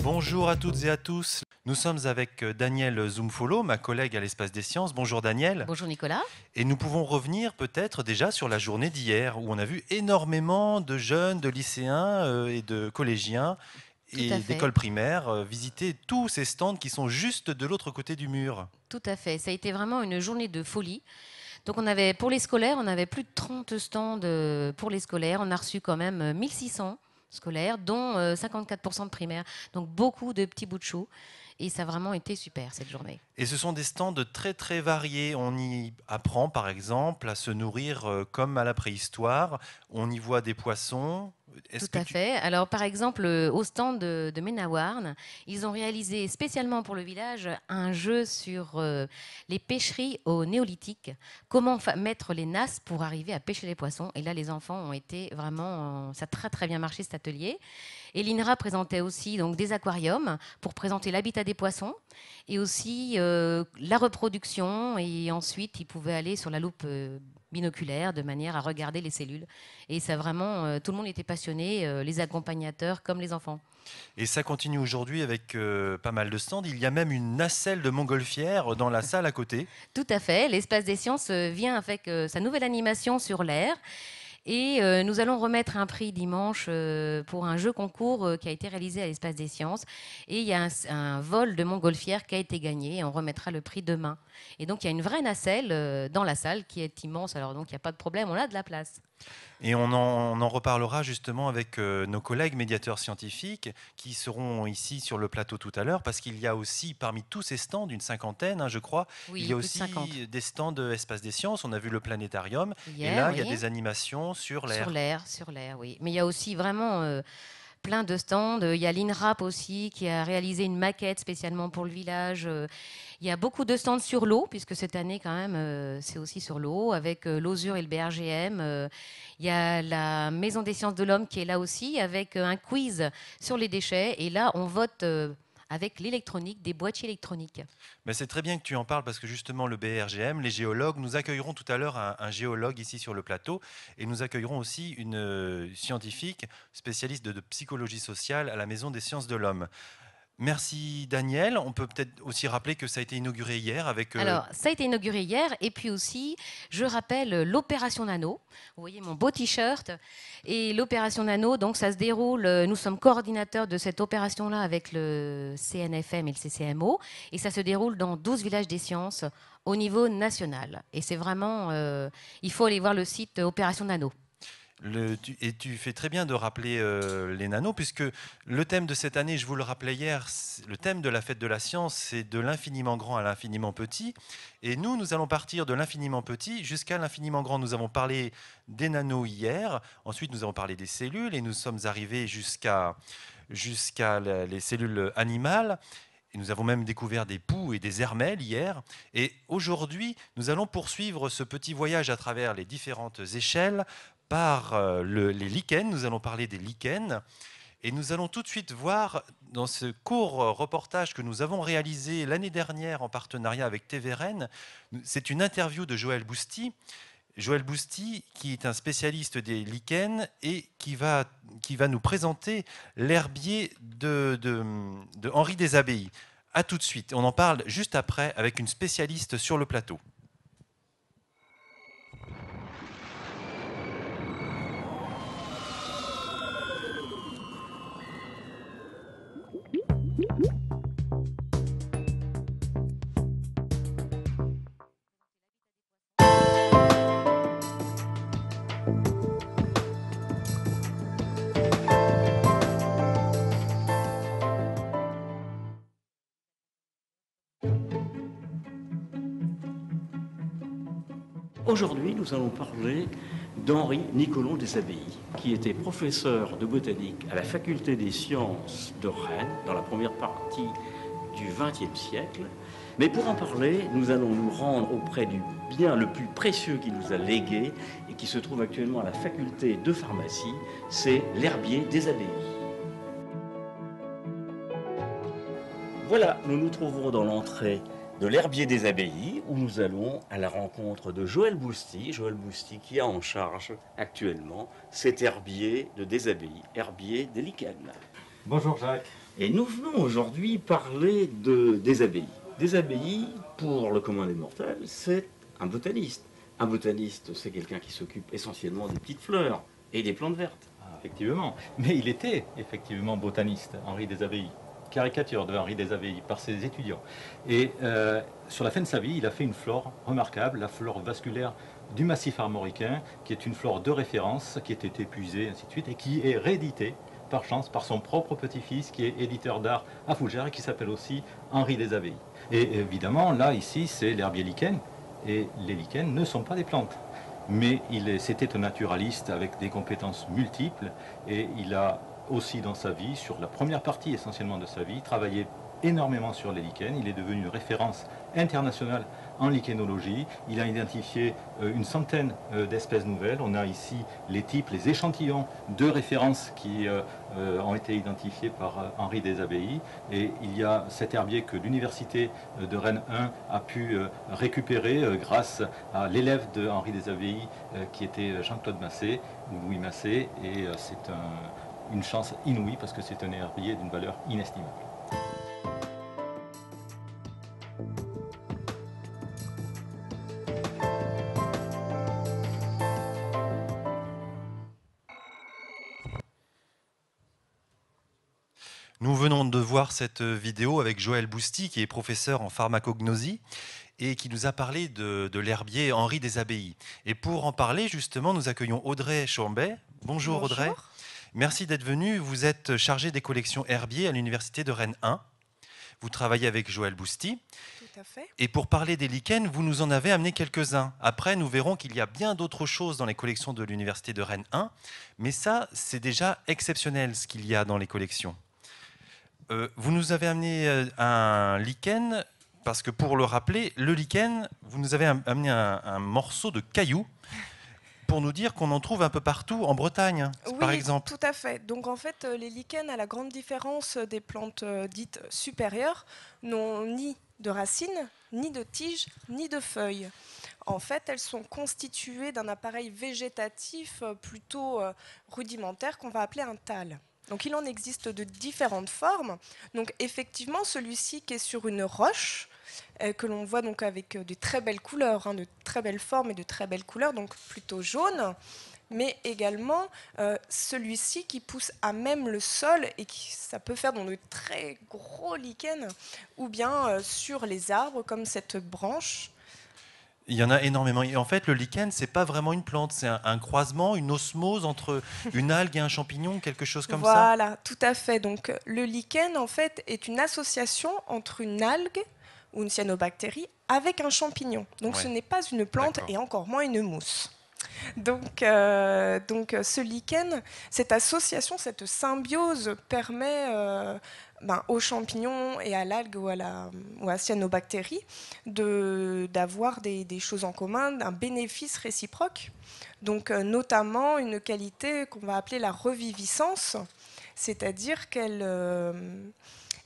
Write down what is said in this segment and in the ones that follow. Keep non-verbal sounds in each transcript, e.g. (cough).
Bonjour à toutes et à tous. Nous sommes avec euh, Daniel Zoumfolo, ma collègue à l'Espace des Sciences. Bonjour Daniel. Bonjour Nicolas. Et nous pouvons revenir peut-être déjà sur la journée d'hier où on a vu énormément de jeunes, de lycéens euh, et de collégiens et d'écoles primaires euh, visiter tous ces stands qui sont juste de l'autre côté du mur. Tout à fait. Ça a été vraiment une journée de folie. Donc on avait, pour les scolaires, on avait plus de 30 stands euh, pour les scolaires. On a reçu quand même 1600 euh, scolaires, dont 54% euh, de primaires. Donc beaucoup de petits bouts de chou. Et ça a vraiment été super cette journée. Et ce sont des stands très très variés. On y apprend par exemple à se nourrir comme à la préhistoire. On y voit des poissons, tout à fait. Alors, par exemple, euh, au stand de, de ils ont réalisé spécialement pour le village un jeu sur euh, les pêcheries au néolithique. Comment mettre les nasses pour arriver à pêcher les poissons. Et là, les enfants ont été vraiment. Euh, ça a très, très bien marché cet atelier. Et l'INRA présentait aussi donc, des aquariums pour présenter l'habitat des poissons et aussi la reproduction. Et ensuite, ils pouvaient aller sur la loupe binoculaire de manière à regarder les cellules. Et ça vraiment, euh, tout le monde était passionné, euh, les accompagnateurs comme les enfants. Et ça continue aujourd'hui avec euh, pas mal de stands. Il y a même une nacelle de montgolfière dans la salle à côté. Tout à fait. L'espace des sciences vient avec sa nouvelle animation sur l'air. Et euh, nous allons remettre un prix dimanche euh, pour un jeu concours euh, qui a été réalisé à l'Espace des Sciences. Et il y a un, vol de montgolfière qui a été gagné et on remettra le prix demain. Et donc il y a une vraie nacelle dans la salle qui est immense. Alors donc il n'y a pas de problème, on a de la place. Et on en, reparlera justement avec euh, nos collègues médiateurs scientifiques qui seront ici sur le plateau tout à l'heure, parce qu'il y a aussi parmi tous ces stands, une cinquantaine, hein, je crois, il y a aussi des stands d'Espace des Sciences. On a vu le planétarium, et là, il y a des animations sur l'air. Sur l'air, sur l'air, oui. Mais il y a aussi vraiment... Euh, plein de stands. Il y a l'INRAP aussi qui a réalisé une maquette spécialement pour le village. Il y a beaucoup de stands sur l'eau, puisque cette année, quand même, euh, c'est aussi sur l'eau, avec euh, l'OSUR et le BRGM. Euh, il y a la Maison des sciences de l'homme qui est là aussi, avec un quiz sur les déchets. Et là, on vote avec l'électronique, des boîtiers électroniques. Mais c'est très bien que tu en parles parce que justement le BRGM, les géologues, nous accueillerons tout à l'heure un, géologue ici sur le plateau et nous accueillerons aussi une euh, scientifique spécialiste de psychologie sociale à la Maison des sciences de l'homme. Merci Daniel. On peut peut-être aussi rappeler que ça a été inauguré hier avec. Euh, Alors, ça a été inauguré hier. Et puis aussi, je rappelle l'opération Nano. Vous voyez mon beau t-shirt. Et l'opération Nano, donc ça se déroule. Euh, nous sommes coordinateurs de cette opération-là avec le CNFM et le CCMO. Et ça se déroule dans 12 villages des sciences au niveau national. Et c'est vraiment. Euh, il faut aller voir le site Opération Nano et tu fais très bien de rappeler euh, les nanos, puisque le thème de cette année, je vous le rappelais hier, le thème de la fête de la science, c'est de l'infiniment grand à l'infiniment petit. Et nous, nous allons partir de l'infiniment petit jusqu'à l'infiniment grand. Nous avons parlé des nanos hier, ensuite nous avons parlé des cellules, et nous sommes arrivés jusqu'à les cellules animales. Et nous avons même découvert des poux et des hermelles hier. Et aujourd'hui, nous allons poursuivre ce petit voyage à travers les différentes échelles par euh, les lichens. Nous allons parler des lichens. Et nous allons tout de suite voir dans ce court euh, reportage que nous avons réalisé l'année dernière en partenariat avec TVRN, c'est une interview de Joël Bousti. Joël Bousti, qui est un spécialiste des lichens et qui va, qui va nous présenter l'herbier de, de, Henri des Abbayes. A tout de suite, on en parle juste après avec une spécialiste sur le plateau. Mm-hmm. Aujourd'hui, nous allons parler d'Henri Nicolon des Abbayes, qui était professeur de botanique à la faculté des sciences de Rennes dans la première partie du XXe siècle. Mais pour en parler, nous allons nous rendre auprès du bien le plus précieux qui nous a légué et qui se trouve actuellement à la faculté de pharmacie, c'est l'herbier des abbayes. Voilà, nous nous trouvons dans l'entrée de l'herbier des abbayes où nous allons à la rencontre de Joël Bousty. Joël Bousty qui a en charge actuellement cet herbier de des herbier des Bonjour Jacques. Et nous venons aujourd'hui parler de des abbayes. Des abbayes, pour le commun des mortels, c'est un botaniste. Un botaniste, c'est quelqu'un qui s'occupe essentiellement des petites fleurs et des plantes vertes. Ah, effectivement, mais il était effectivement botaniste, Henri des Abbayes caricature de Henri Aveilles par ses étudiants. Et euh, sur la fin de sa vie, il a fait une flore remarquable, la flore vasculaire du massif armoricain, qui est une flore de référence, qui était épuisée, ainsi de suite, et qui est rééditée par chance par son propre petit-fils qui est éditeur d'art à Fougères et qui s'appelle aussi Henri Aveilles. Et évidemment, là, ici, c'est l'herbier lichen, et les lichens ne sont pas des plantes. Mais il c'était un naturaliste avec des compétences multiples et il a aussi dans sa vie, sur la première partie essentiellement de sa vie, travaillait énormément sur les lichens. Il est devenu une référence internationale en lichénologie. Il a identifié euh, une centaine euh, d'espèces nouvelles. On a ici les types, les échantillons de référence qui euh, ont été identifiés par Henri des Et il y a cet herbier que l'université de Rennes 1 a pu récupérer grâce à l'élève de Henri des qui était Jean-Claude Massé, ou Louis Massé. Et c'est un une chance inouïe parce que c'est un herbier d'une valeur inestimable. Nous venons de voir cette vidéo avec Joël Bousti, qui est professeur en pharmacognosie et qui nous a parlé de, l'herbier Henri des Abbayes. Et pour en parler, justement, nous accueillons Audrey Chambet. Bonjour, Bonjour. Audrey. Merci d'être venu. Vous êtes chargé des collections Herbier à l'Université de Rennes 1. Vous travaillez avec Joël Bousty. Tout à fait. Et pour parler des lichens, vous nous en avez amené quelques-uns. Après, nous verrons qu'il y a bien d'autres choses dans les collections de l'Université de Rennes 1. Mais ça, c'est déjà exceptionnel ce qu'il y a dans les collections. Euh, vous nous avez amené euh, un lichen, parce que pour le rappeler, le lichen, vous nous avez amené un, un morceau de caillou pour nous dire qu'on en trouve un peu partout en Bretagne, par exemple. Oui, Tout à fait. Donc en fait, euh, les lichens, à la grande différence euh, des plantes euh, dites supérieures, n'ont ni de racines, ni de tiges, ni de feuilles. En fait, elles sont constituées d'un appareil végétatif plutôt rudimentaire qu'on va appeler un tal. Donc il en existe de différentes formes. Donc effectivement, celui-ci qui est sur une roche, euh, que l'on voit donc avec euh, de très belles couleurs, hein, de très belles formes et de très belles couleurs, donc plutôt jaune, mais également euh, celui-ci qui pousse à même le sol et qui ça peut faire dans de très gros lichens ou bien sur les arbres comme cette branche. Il y en a énormément. Et en fait, le lichen, c'est pas vraiment une plante, c'est un, croisement, une osmose entre (laughs) une algue et un champignon, quelque chose comme ça. Voilà, tout à fait. Donc, le lichen, en fait, est une association entre une algue ou une cyanobactérie avec un champignon. Donc ce n'est pas une plante et encore moins une mousse. Donc, euh, donc euh, ce lichen, cette association, cette symbiose permet euh, ben, aux champignons et à l'algue ou à la ou à d'avoir des, des, choses en commun, un bénéfice réciproque. Donc notamment une qualité qu'on va appeler la reviviscence, c'est-à-dire qu'elle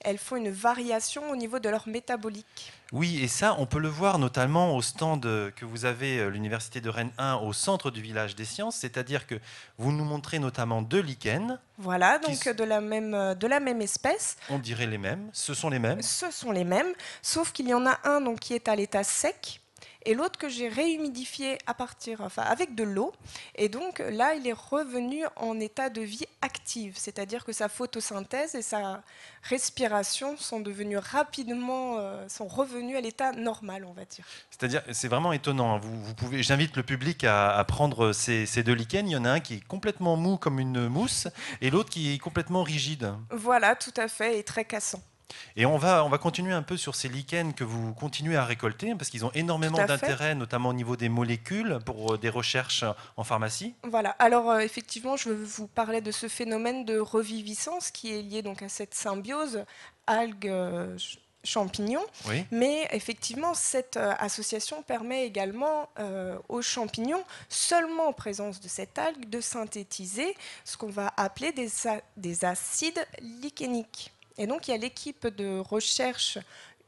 elles font une variation au niveau de leur métabolique. Oui, et ça, on peut le voir notamment au stand que vous avez, euh, l'Université de Rennes 1, au centre du village des sciences, c'est-à-dire que vous nous montrez notamment deux lichens. Voilà, donc euh, euh, de, la même, espèce. On dirait les mêmes, ce sont les mêmes. Ce sont les mêmes, sauf qu'il y en a un donc, qui est à l'état sec, et l'autre que j'ai réhumidifié à partir, enfin avec de l'eau. Et donc là, il est revenu en état de vie active, c'est-à-dire que sa photosynthèse et sa respiration sont devenues rapidement, euh, sont revenus à l'état normal, on va dire. C'est-à-dire, c'est vraiment étonnant. Hein. Vous, vous, pouvez, j'invite le public à, prendre ces, deux lichens. Il y en a un qui est complètement mou comme une mousse et l'autre qui est complètement rigide. Voilà, tout à fait, et très cassant. Et on va, on va continuer un peu sur ces lichens que vous continuez à récolter, parce qu'ils ont énormément d'intérêt, notamment au niveau des molécules, pour euh, des recherches en pharmacie. Voilà, alors euh, effectivement, je veux vous parler de ce phénomène de reviviscence qui est lié donc à cette symbiose algue euh, champignon. mais effectivement cette association permet également aux champignons, seulement en présence de cette algue, de synthétiser ce qu'on va appeler des, des acides lichéniques. Et donc, il y a l'équipe de recherche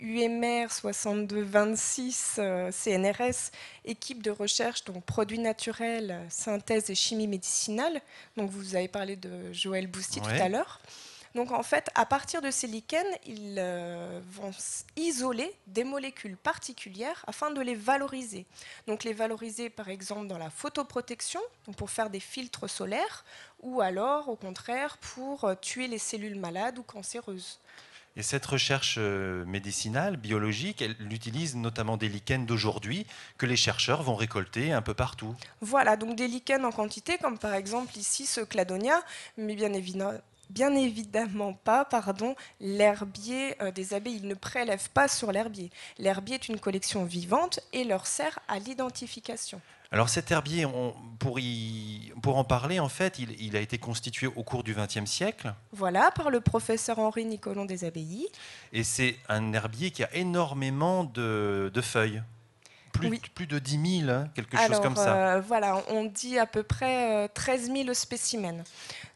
UMR 6226 CNRS, équipe de recherche, donc produits naturels, synthèse et chimie médicinale. Donc vous avez parlé de Joël Bousti tout à l'heure. Donc en fait, à partir de ces lichens, ils euh, vont isoler des molécules particulières afin de les valoriser. Donc les valoriser par exemple dans la photoprotection, pour faire des filtres solaires, ou alors au contraire pour euh, tuer les cellules malades ou cancéreuses. Et cette recherche euh, médicinale, biologique, elle utilise notamment des lichens d'aujourd'hui que les chercheurs vont récolter un peu partout. Voilà, donc des lichens en quantité, comme par exemple ici ce cladonia, mais bien évidemment Bien évidemment pas, pardon, l'herbier euh, des abeilles. Ils ne prélèvent pas sur l'herbier. L'herbier est une collection vivante et leur sert à l'identification. Alors cet herbier, pour, en parler, en fait, il, a été constitué au cours du XXe siècle. Voilà, par le professeur Henri Nicolon des abeilles. Et c'est un herbier qui a énormément de feuilles plus, de 10 000, hein, quelque chose comme ça. Euh, voilà, on dit à peu près 13 euh, 000 spécimens.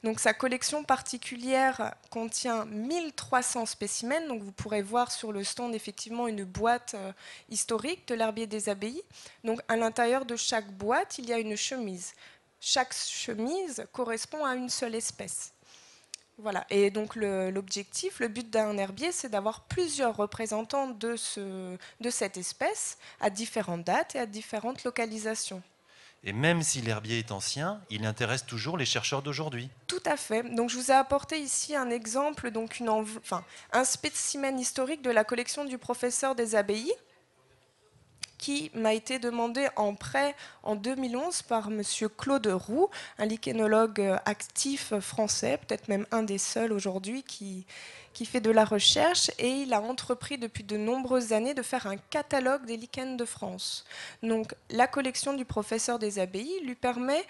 Donc sa collection particulière contient 1300 spécimens. Donc vous pourrez voir sur le stand effectivement une boîte euh, historique de l'herbier des abbayes. Donc à l'intérieur de chaque boîte, il y a une chemise. Chaque chemise correspond à une seule espèce. Voilà, et donc l'objectif, le, but d'un herbier, c'est d'avoir plusieurs représentants de, cette espèce à différentes dates et à différentes localisations. Et même si l'herbier est ancien, il intéresse toujours les chercheurs d'aujourd'hui. Tout à fait. Donc je vous ai apporté ici un exemple, donc un spécimen historique de la collection du professeur des abbayes qui m'a été demandé en prêt en 2011 par Monsieur Claude Roux, un lichénologue actif français, peut-être même un des seuls aujourd'hui qui, qui fait de la recherche et il a entrepris depuis de nombreuses années de faire un catalogue des lichens de France. Donc la collection du professeur des abbayes lui permet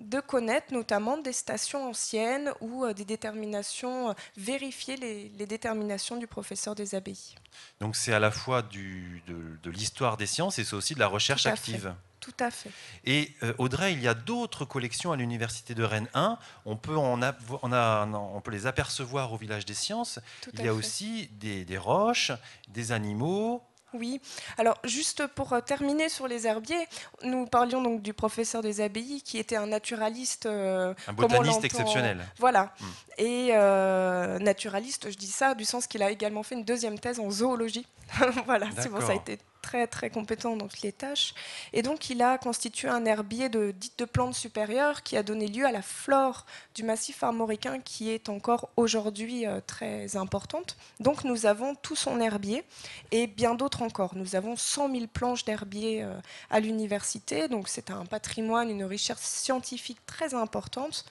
de connaître notamment des stations anciennes ou euh, des déterminations, euh, vérifier les, déterminations du professeur des abbayes. Donc c'est à la fois de, l'histoire des sciences et c'est aussi de la recherche active. Tout à fait. Et euh, Audrey, il y a d'autres collections à l'université de Rennes 1. On peut, on peut les apercevoir au village des sciences. il y a aussi des, roches, des animaux, oui, alors juste pour euh, terminer sur les herbiers, nous parlions donc du professeur des abbayes qui était un naturaliste. Euh, un botaniste exceptionnel. Voilà. Hmm. Et euh, naturaliste, je dis ça du sens qu'il a également fait une deuxième thèse en zoologie. (laughs) voilà, c'est bon, ça a été très très compétent dans toutes les tâches. Et donc il a constitué un herbier de, de plantes supérieures qui a donné lieu à la flore du massif armoricain qui est encore aujourd'hui euh, très importante. Donc nous avons tout son herbier et bien d'autres encore. Nous avons 100 000 planches d'herbier euh, à l'université, donc c'est un patrimoine, une richesse scientifique très importante.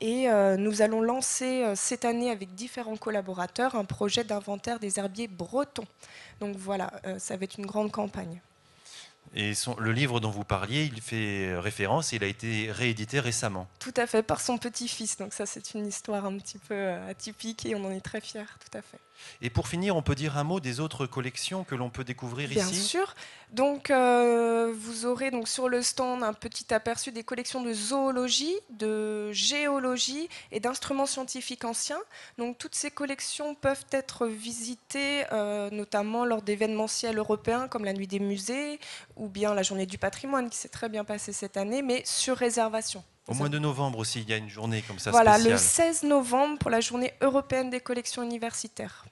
Et euh, nous allons lancer euh, cette année avec différents collaborateurs un projet d'inventaire des herbiers bretons. Donc voilà, euh, ça va être une grande campagne. Et le livre dont vous parliez, il fait référence il a été réédité récemment. Tout à fait, par son petit-fils. Donc ça, c'est une histoire un petit peu atypique et on en est très fiers, tout à fait. Et pour finir, on peut dire un mot des autres collections que l'on peut découvrir ici. Bien sûr. Donc, euh, vous aurez donc sur le stand un petit aperçu des collections de zoologie, de géologie et d'instruments scientifiques anciens. Donc, toutes ces collections peuvent être visitées, euh, notamment lors d'événements d'événementiels européens comme la Nuit des musées ou bien la Journée du patrimoine qui s'est très bien passée cette année, mais sur réservation. Au mois de novembre aussi, il y a une journée comme ça. Voilà, le 16 novembre pour la journée européenne des collections universitaires.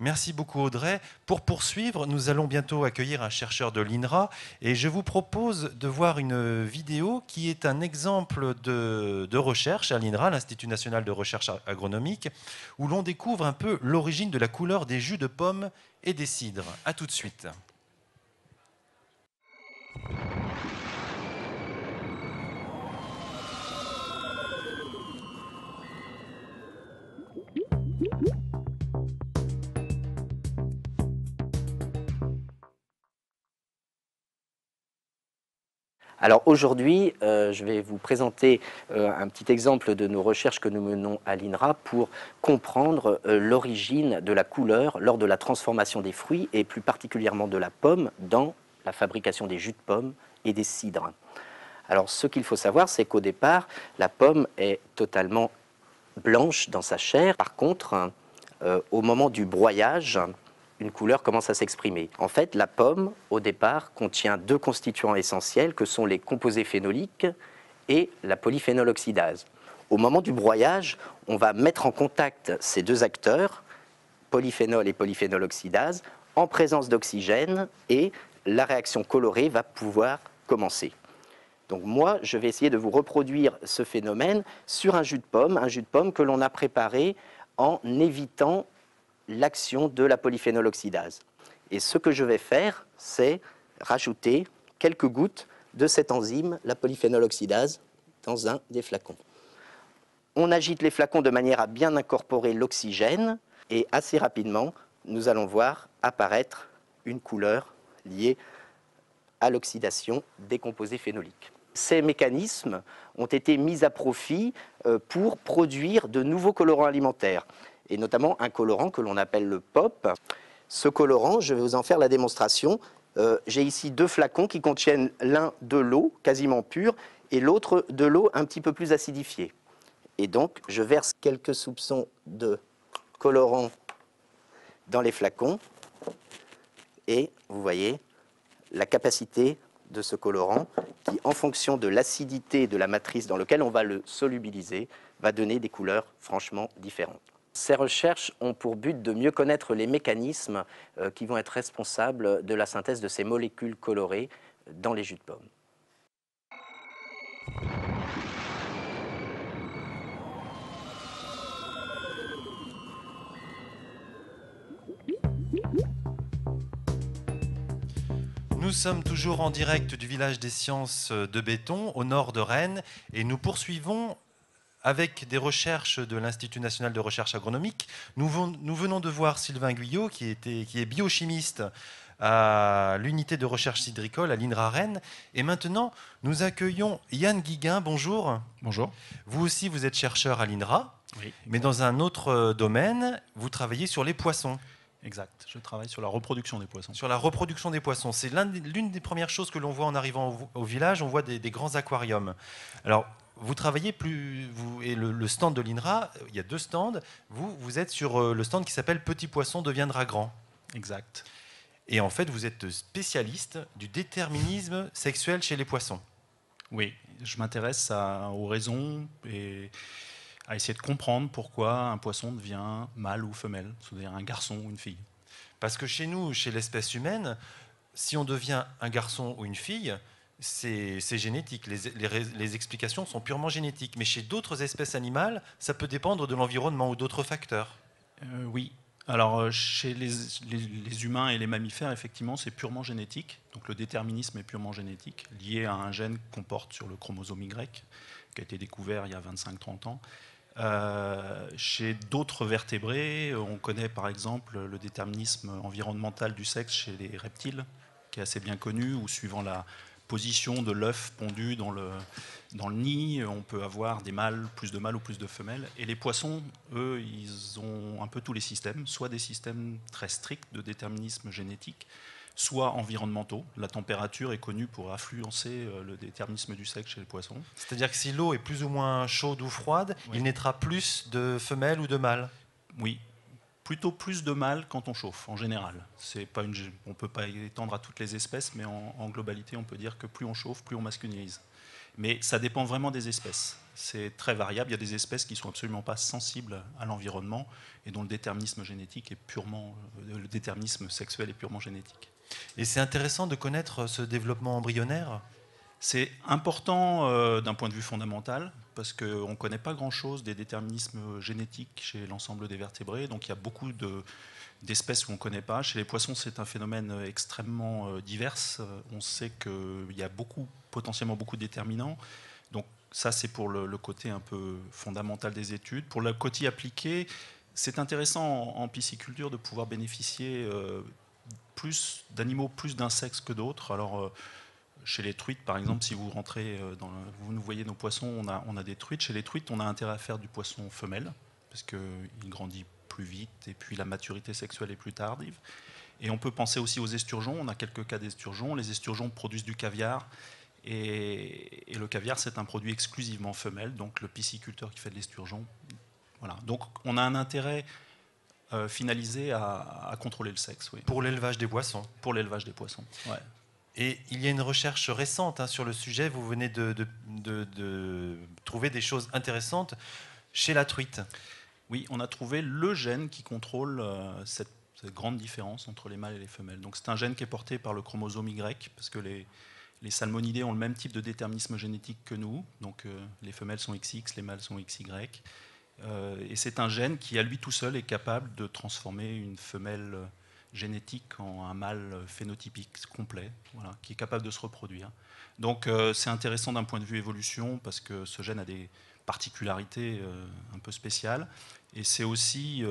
Merci beaucoup Audrey. Pour poursuivre, nous allons bientôt accueillir un chercheur de l'INRA et je vous propose de voir une vidéo qui est un exemple de, de recherche à l'INRA, l'Institut national de recherche agronomique, où l'on découvre un peu l'origine de la couleur des jus de pommes et des cidres. A tout de suite. Alors aujourd'hui, euh, je vais vous présenter euh, un petit exemple de nos recherches que nous menons à l'INRA pour comprendre euh, l'origine de la couleur lors de la transformation des fruits et plus particulièrement de la pomme dans la fabrication des jus de pomme et des cidres. Alors ce qu'il faut savoir, c'est qu'au départ, la pomme est totalement blanche dans sa chair. Par contre, euh, au moment du broyage, une couleur commence à s'exprimer. En fait, la pomme, au départ, contient deux constituants essentiels que sont les composés phénoliques et la polyphénol Au moment du broyage, on va mettre en contact ces deux acteurs, polyphénol et polyphénol en présence d'oxygène et la réaction colorée va pouvoir commencer. Donc moi, je vais essayer de vous reproduire ce phénomène sur un jus de pomme, un jus de pomme que l'on a préparé en évitant l'action de la polyphénoloxydase. Et ce que je vais faire, c'est rajouter quelques gouttes de cette enzyme, la polyphénoloxydase, dans un des flacons. On agite les flacons de manière à bien incorporer l'oxygène et assez rapidement, nous allons voir apparaître une couleur liée à l'oxydation des composés phénoliques ces mécanismes ont été mis à profit euh, pour produire de nouveaux colorants alimentaires, et notamment un colorant que l'on appelle le POP. Ce colorant, je vais vous en faire la démonstration. Euh, j'ai ici deux flacons qui contiennent l'un de l'eau quasiment pure et l'autre de l'eau un petit peu plus acidifiée. Et donc, je verse quelques soupçons de colorant dans les flacons. Et vous voyez, la capacité de ce colorant qui, en fonction de l'acidité de la matrice dans laquelle on va le solubiliser, va donner des couleurs franchement différentes. Ces recherches ont pour but de mieux connaître les mécanismes euh, qui vont être responsables de la synthèse de ces molécules colorées dans les jus de pomme. Nous sommes toujours en direct du village des sciences de Béton, au nord de Rennes, et nous poursuivons avec des recherches de l'Institut national de recherche agronomique. Nous, venons de voir Sylvain Guyot, qui, était, qui est biochimiste à l'unité de recherche hydricole à l'INRA Rennes. Et maintenant, nous accueillons Yann Guiguin. Bonjour. Bonjour. Vous aussi, vous êtes chercheur à l'INRA, mais dans un autre euh, domaine, vous travaillez sur les poissons. Exact. Je travaille sur la reproduction des poissons. Sur la reproduction des poissons. C'est l'une des premières choses que l'on voit en arrivant au, village. On voit des, grands aquariums. Alors, vous travaillez plus. et le, stand de l'INRA, il y a deux stands. Vous, vous êtes sur euh, le stand qui s'appelle Petit poisson deviendra grand. Exact. Et en fait, vous êtes spécialiste du déterminisme sexuel chez les poissons. Oui, je m'intéresse aux raisons et à essayer de comprendre pourquoi un poisson devient mâle ou femelle, c'est-à-dire un garçon ou une fille. Parce que chez nous, chez l'espèce humaine, si on devient un garçon ou une fille, c'est génétique. Les, explications sont purement génétiques. Mais chez d'autres espèces animales, ça peut dépendre de l'environnement ou d'autres facteurs. Euh, oui. Alors, euh, chez les, les, humains et les mammifères, effectivement, c'est purement génétique. Donc, le déterminisme est purement génétique, lié à un gène qu'on porte sur le chromosome Y, qui a été découvert il y a 25-30 ans, euh, chez d'autres vertébrés, on connaît par exemple le déterminisme environnemental du sexe chez les reptiles, qui est assez bien connu, où suivant la position de l'œuf pondu dans le, dans le nid, on peut avoir des mâles, plus de mâles ou plus de femelles. Et les poissons, eux, ils ont un peu tous les systèmes, soit des systèmes très stricts de déterminisme génétique, soit environnementaux. La température est connue pour influencer euh, le déterminisme du sexe chez les poissons. C'est-à-dire que si l'eau est plus ou moins chaude ou froide, il naîtra plus de femelles ou de mâles Oui, plutôt plus de mâles quand on chauffe, en général. pas une, on ne peut pas étendre à toutes les espèces, mais en, globalité, on peut dire que plus on chauffe, plus on masculinise. Mais ça dépend vraiment des espèces. C'est très variable. Il y a des espèces qui ne sont absolument pas sensibles à l'environnement et dont le déterminisme génétique est purement, euh, le déterminisme sexuel est purement génétique. Et c'est intéressant de connaître ce développement embryonnaire c'est important euh, d'un point de vue fondamental, parce qu'on ne connaît pas grand-chose des déterminismes génétiques chez l'ensemble des vertébrés, donc il y a beaucoup d'espèces où on ne connaît pas. Chez les poissons, c'est un phénomène euh, extrêmement euh, divers. On sait qu'il y a beaucoup, potentiellement beaucoup de déterminants. Donc ça, c'est pour le, côté un peu fondamental des études. Pour le côté appliqué, c'est intéressant en, pisciculture de pouvoir bénéficier plus d'animaux, plus d'insectes que d'autres. Alors, euh, chez les truites, par exemple, si vous rentrez euh, dans vous nous voyez nos poissons, on a, on a des truites. Chez les truites, on a intérêt à faire du poisson femelle parce qu'il grandit plus vite et puis la maturité sexuelle est plus tardive. Et on peut penser aussi aux esturgeons. On a quelques cas d'esturgeons. Les esturgeons produisent du caviar. Et, le caviar, c'est un produit exclusivement femelle. Donc le pisciculteur qui fait de l'esturgeon. Voilà. Donc on a un intérêt euh, finalisé à, contrôler le sexe. Oui. Pour l'élevage des poissons Pour l'élevage des poissons, ouais. Et il y a une recherche récente hein, sur le sujet. Vous venez de, trouver des choses intéressantes chez la truite. Oui, on a trouvé le gène qui contrôle euh, cette, grande différence entre les mâles et les femelles. Donc c'est un gène qui est porté par le chromosome Y, parce que les, salmonidés ont le même type de déterminisme génétique que nous. Donc euh, les femelles sont XX, les mâles sont XY. Euh, et c'est un gène qui, à lui tout seul, est capable de transformer une femelle euh, génétique en un mâle euh, phénotypique complet, qui est capable de se reproduire. Donc c'est intéressant d'un point de vue évolution parce que ce gène a des particularités un peu spéciales. Et c'est aussi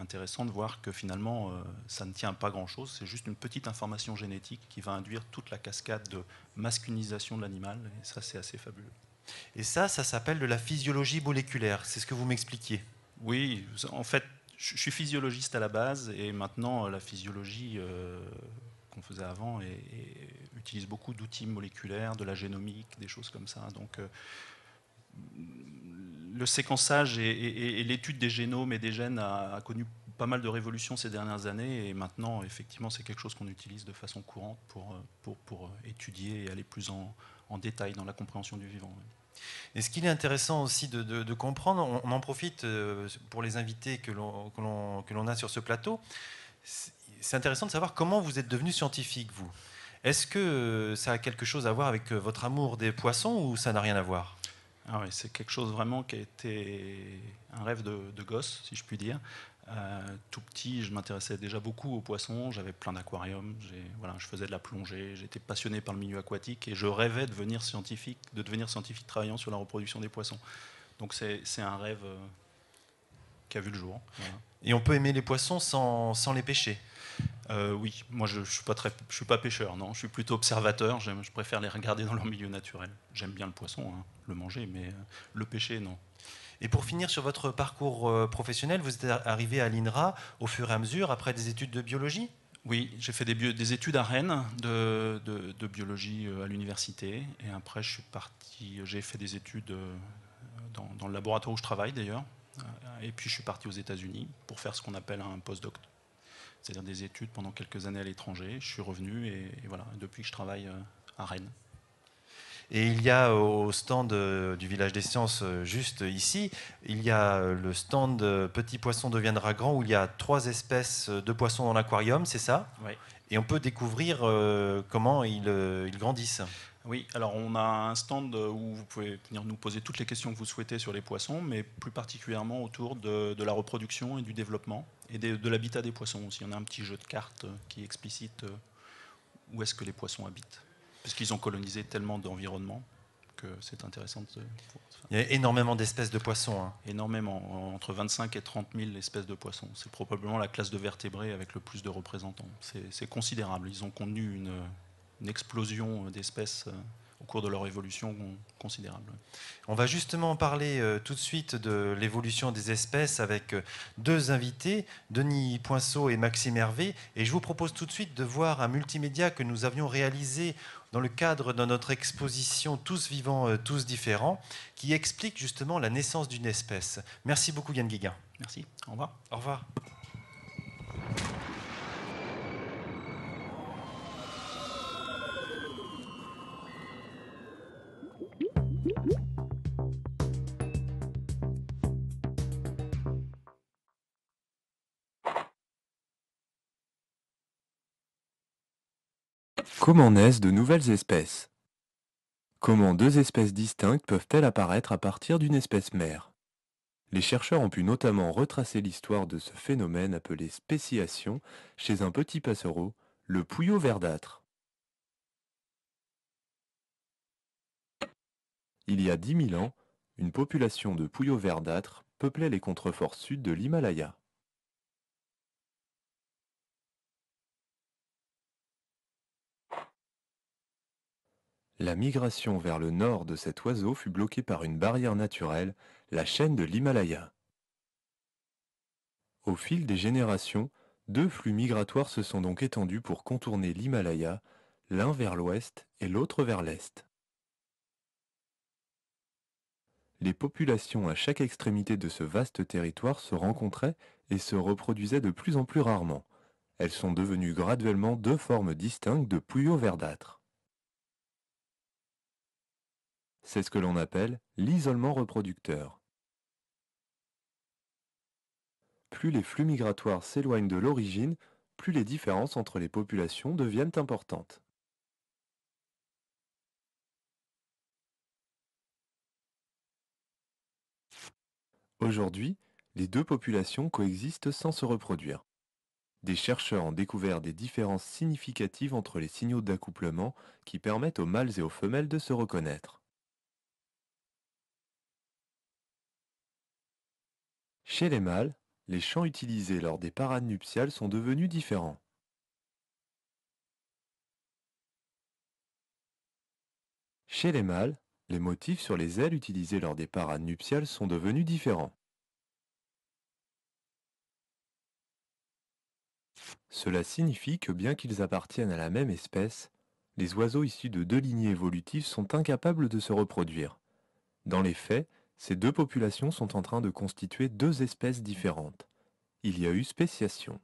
intéressant de voir que finalement ça ne tient pas grand-chose, c'est juste une petite information génétique qui va induire toute la cascade de masculinisation de l'animal. Et ça c'est assez fabuleux. Et ça, ça s'appelle de la physiologie moléculaire. C'est ce que vous m'expliquiez. Oui, en fait, je suis physiologiste à la base et maintenant euh, la physiologie euh, qu'on faisait avant utilise beaucoup d'outils moléculaires, de la génomique, des choses comme ça. Donc euh, le séquençage et, l'étude des génomes et des gènes a, connu pas mal de révolutions ces dernières années et maintenant effectivement c'est quelque chose qu'on utilise de façon courante pour, pour étudier et aller plus en, en détail dans la compréhension du vivant. Et ce qu'il est intéressant aussi de, comprendre, on, en profite euh, pour les invités que l'on a sur ce plateau, c'est intéressant de savoir comment vous êtes devenu scientifique, vous. Est-ce que euh, ça a quelque chose à voir avec euh, votre amour des poissons ou ça n'a rien à voir ah c'est quelque chose vraiment qui a été un rêve de, de gosse, si je puis dire. Euh, tout petit, je m'intéressais déjà beaucoup aux poissons, j'avais plein d'aquariums, voilà, je faisais de la plongée, j'étais passionné par le milieu aquatique et je rêvais de devenir scientifique, de devenir scientifique travaillant sur la reproduction des poissons. Donc c'est un rêve euh, qui a vu le jour. Et on peut aimer les poissons sans, sans les pêcher euh, Oui, moi je ne je suis, pas pêcheur, non, je suis plutôt observateur, je préfère les regarder dans leur milieu naturel. J'aime bien le poisson, hein, le manger, mais le pêcher, non. Et pour finir sur votre parcours euh, professionnel, vous êtes arrivé à l'INRA au fur et à mesure, après des études de biologie oui, j'ai fait des, études à Rennes de, biologie euh, à l'université. Et après, je suis parti, j'ai fait des études euh, dans, le laboratoire où je travaille d'ailleurs. Et puis, je suis parti aux États-Unis pour faire ce qu'on appelle un post doc c'est-à-dire des études pendant quelques années à l'étranger. Je suis revenu et voilà, depuis que je travaille à Rennes. Et il y a euh, au stand euh, du village des sciences, euh, juste ici, il y a le stand Petit poisson deviendra grand où il y a trois espèces de poissons dans l'aquarium, c'est ça Oui. Et on peut découvrir comment ils, grandissent. Oui, alors on a un stand où vous pouvez venir nous poser toutes les questions que vous souhaitez sur les poissons, mais plus particulièrement autour de, la reproduction et du développement, et de, l'habitat des poissons aussi. On a un petit jeu de cartes qui explicite où est-ce que les poissons habitent parce qu'ils ont colonisé tellement d'environnements que c'est intéressant. De... Il y a énormément d'espèces de poissons. Hein. Énormément, entre 25 et 30 000 espèces de poissons. C'est probablement la classe de vertébrés avec le plus de représentants. C'est considérable. Ils ont connu une, explosion euh, d'espèces euh, au cours de leur évolution considérable. On va justement parler euh, tout de suite de l'évolution des espèces avec deux invités, Denis Poinceau et Maxime Hervé. Et je vous propose tout de suite de voir un multimédia que nous avions réalisé dans le cadre de notre exposition Tous vivants, euh, tous différents, qui explique justement la naissance d'une espèce. Merci beaucoup Yann Guiguin. Merci, au revoir. Au revoir. Comment naissent de nouvelles espèces Comment deux espèces distinctes peuvent-elles apparaître à partir d'une espèce mère Les chercheurs ont pu notamment retracer l'histoire de ce phénomène appelé spéciation chez un petit passereau, le pouillot verdâtre. Il y a 10 000 ans, une population de pouillot verdâtre peuplait les contreforts sud de l'Himalaya. La migration vers le nord de cet oiseau fut bloquée par une barrière naturelle, la chaîne de l'Himalaya. Au fil des générations, deux flux migratoires se sont donc étendus pour contourner l'Himalaya, l'un vers l'ouest et l'autre vers l'est. Les populations à chaque extrémité de ce vaste territoire se rencontraient et se reproduisaient de plus en plus rarement. Elles sont devenues graduellement deux formes distinctes de pouillot verdâtres. C'est ce que l'on appelle l'isolement reproducteur. Plus les flux migratoires s'éloignent de l'origine, plus les différences entre les populations deviennent importantes. Aujourd'hui, les deux populations coexistent sans se reproduire. Des chercheurs ont découvert des différences significatives entre les signaux d'accouplement qui permettent aux mâles et aux femelles de se reconnaître. Chez les mâles, les chants utilisés lors des parades nuptiales sont devenus différents. Chez les mâles, les motifs sur les ailes utilisés lors des parades nuptiales sont devenus différents. Cela signifie que bien qu'ils appartiennent à la même espèce, les oiseaux issus de deux lignées évolutives sont incapables de se reproduire. Dans les faits, ces deux populations sont en train de constituer deux espèces différentes. Il y a eu spéciation.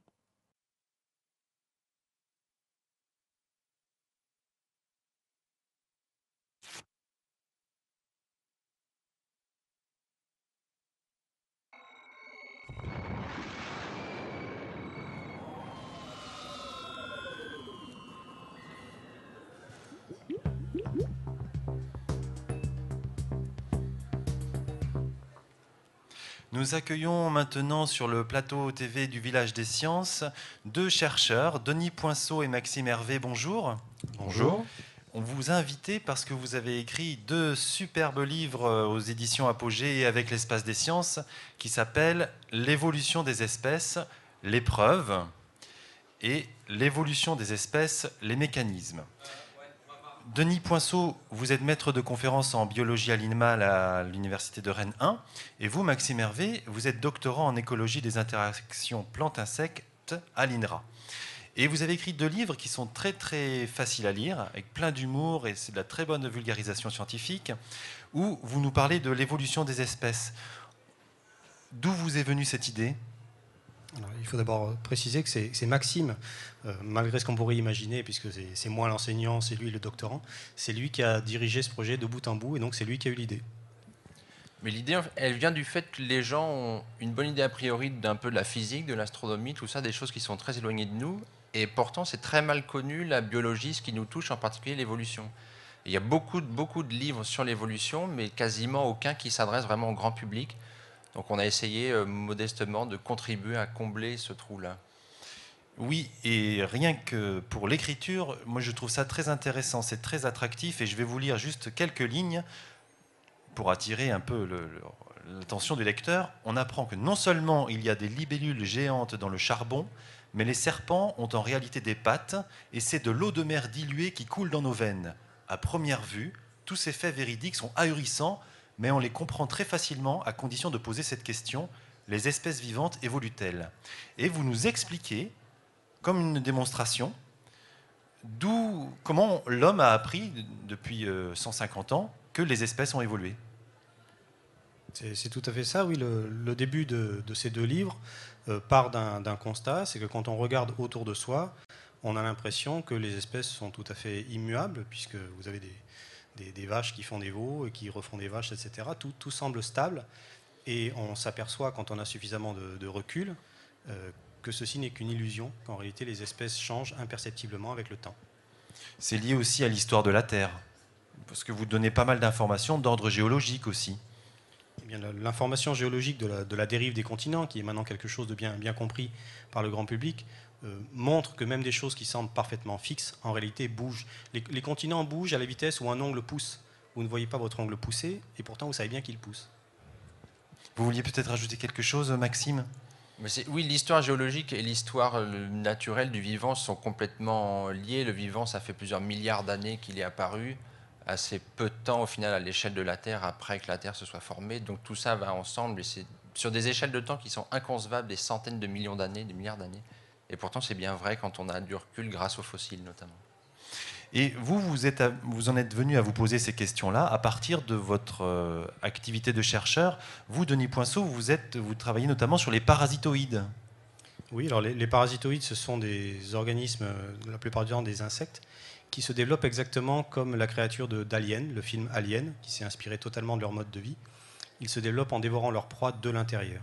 Nous accueillons maintenant sur le plateau TV du Village des Sciences deux chercheurs, Denis Poinceau et Maxime Hervé. Bonjour. Bonjour. On vous a invité parce que vous avez écrit deux superbes livres aux éditions Apogée et avec l'Espace des Sciences qui s'appellent L'évolution des espèces, l'épreuve et l'évolution des espèces, les mécanismes. Denis Poinceau, vous êtes maître de conférence en biologie à animale à l'université de Rennes 1. Et vous, Maxime Hervé, vous êtes doctorant en écologie des interactions plantes-insectes à l'INRA. Et vous avez écrit deux livres qui sont très très faciles à lire, avec plein d'humour et c'est de la très bonne vulgarisation scientifique, où vous nous parlez de l'évolution des espèces. D'où vous est venue cette idée il faut d'abord euh, préciser que c'est Maxime, euh, malgré ce qu'on pourrait imaginer, puisque c'est moi l'enseignant, c'est lui le doctorant, c'est lui qui a dirigé ce projet de bout en bout, et donc c'est lui qui a eu l'idée. Mais l'idée, elle vient du fait que les gens ont une bonne idée a priori d'un peu de la physique, de l'astronomie, tout ça, des choses qui sont très éloignées de nous, et pourtant c'est très mal connu la biologie, ce qui nous touche, en particulier l'évolution. Il y a beaucoup, beaucoup de livres sur l'évolution, mais quasiment aucun qui s'adresse vraiment au grand public. Donc on a essayé euh, modestement de contribuer à combler ce trou-là. Oui, et rien que pour l'écriture, moi je trouve ça très intéressant, c'est très attractif, et je vais vous lire juste quelques lignes pour attirer un peu l'attention du lecteur. On apprend que non seulement il y a des libellules géantes dans le charbon, mais les serpents ont en réalité des pattes, et c'est de l'eau de mer diluée qui coule dans nos veines. À première vue, tous ces faits véridiques sont ahurissants, mais on les comprend très facilement à condition de poser cette question les espèces vivantes évoluent-elles Et vous nous expliquez, comme une démonstration, d'où, comment l'homme a appris depuis 150 euh, ans que les espèces ont évolué. C'est tout à fait ça, oui. Le, début de, ces deux livres euh, part d'un constat, c'est que quand on regarde autour de soi, on a l'impression que les espèces sont tout à fait immuables, puisque vous avez des, des, vaches qui font des veaux et euh, qui refont des vaches, etc. Tout, tout semble stable et on s'aperçoit quand on a suffisamment de, recul euh, que ceci n'est qu'une illusion, qu'en réalité les espèces changent imperceptiblement avec le temps. C'est lié aussi à l'histoire de la Terre, parce que vous donnez pas mal d'informations d'ordre géologique aussi. Eh l'information géologique de la, de la, dérive des continents, qui est maintenant quelque chose de bien, bien compris par le grand public, euh, montre que même des choses qui semblent parfaitement fixes, en réalité bougent. Les, continents bougent à la vitesse où un ongle pousse. Vous ne voyez pas votre ongle pousser, et pourtant vous savez bien qu'il pousse. Vous vouliez peut-être ajouter quelque chose, Maxime Mais Oui, l'histoire géologique et l'histoire euh, naturelle du vivant sont complètement liées. Le vivant, ça fait plusieurs milliards d'années qu'il est apparu assez peu de temps au final à l'échelle de la Terre après que la Terre se soit formée. Donc tout ça va ensemble et c'est sur des échelles de temps qui sont inconcevables, des centaines de millions d'années, des milliards d'années. Et pourtant, c'est bien vrai quand on a du recul grâce aux fossiles notamment. Et vous, vous, en êtes venu à vous poser ces questions-là à partir de votre euh, activité de chercheur. Vous, Denis Poinceau, vous, travaillez notamment sur les parasitoïdes. Oui, alors les, les parasitoïdes, ce sont des organismes, euh, la plupart du temps des insectes, qui se développent exactement comme la créature d'Alien, le film Alien, qui s'est inspiré totalement de leur mode de vie. Ils se développent en dévorant leur proie de l'intérieur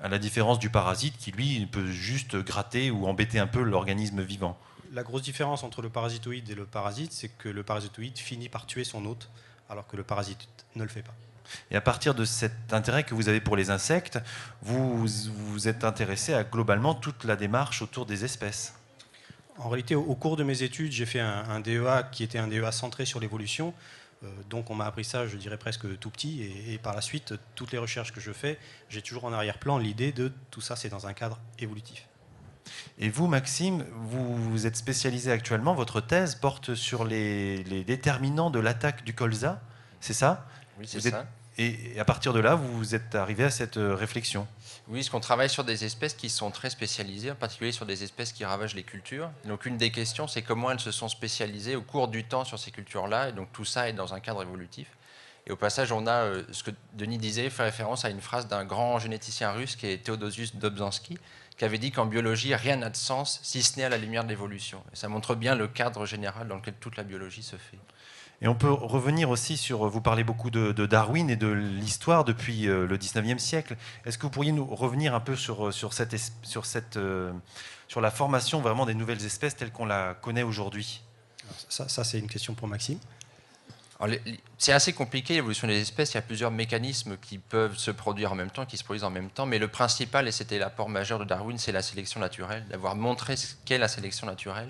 à la différence du parasite qui, lui, peut juste gratter ou embêter un peu l'organisme vivant. La grosse différence entre le parasitoïde et le parasite, c'est que le parasitoïde finit par tuer son hôte, alors que le parasite ne le fait pas. Et à partir de cet intérêt que vous avez pour les insectes, vous vous êtes intéressé à globalement toute la démarche autour des espèces. En réalité, au cours de mes études, j'ai fait un, un, DEA qui était un DEA centré sur l'évolution, euh, donc on m'a appris ça, je dirais presque tout petit, et, par la suite, toutes les recherches que je fais, j'ai toujours en arrière-plan l'idée de tout ça, c'est dans un cadre évolutif. Et vous, Maxime, vous, êtes spécialisé actuellement, votre thèse porte sur les, déterminants de l'attaque du colza, c'est ça Oui, c'est ça. et à partir de là, vous êtes arrivé à cette euh, réflexion oui, parce qu'on travaille sur des espèces qui sont très spécialisées, en particulier sur des espèces qui ravagent les cultures. Donc une des questions, c'est comment elles se sont spécialisées au cours du temps sur ces cultures-là, et donc tout ça est dans un cadre évolutif. Et au passage, on a euh, ce que Denis disait, fait référence à une phrase d'un grand généticien russe qui est Theodosius Dobzhansky, qui avait dit qu'en biologie, rien n'a de sens si ce n'est à la lumière de l'évolution. Et ça montre bien le cadre général dans lequel toute la biologie se fait. Et on peut revenir aussi sur, vous parlez beaucoup de, Darwin et de l'histoire depuis euh, le 19e siècle. Est-ce que vous pourriez nous revenir un peu sur, euh, sur, cette, sur, cette, euh, sur la formation vraiment des nouvelles espèces telles qu'on la connaît aujourd'hui Ça, ça c'est une question pour Maxime. C'est assez compliqué l'évolution des espèces. Il y a plusieurs mécanismes qui peuvent se produire en même temps, qui se produisent en même temps. Mais le principal, et c'était l'apport majeur de Darwin, c'est la sélection naturelle, d'avoir montré ce qu'est la sélection naturelle.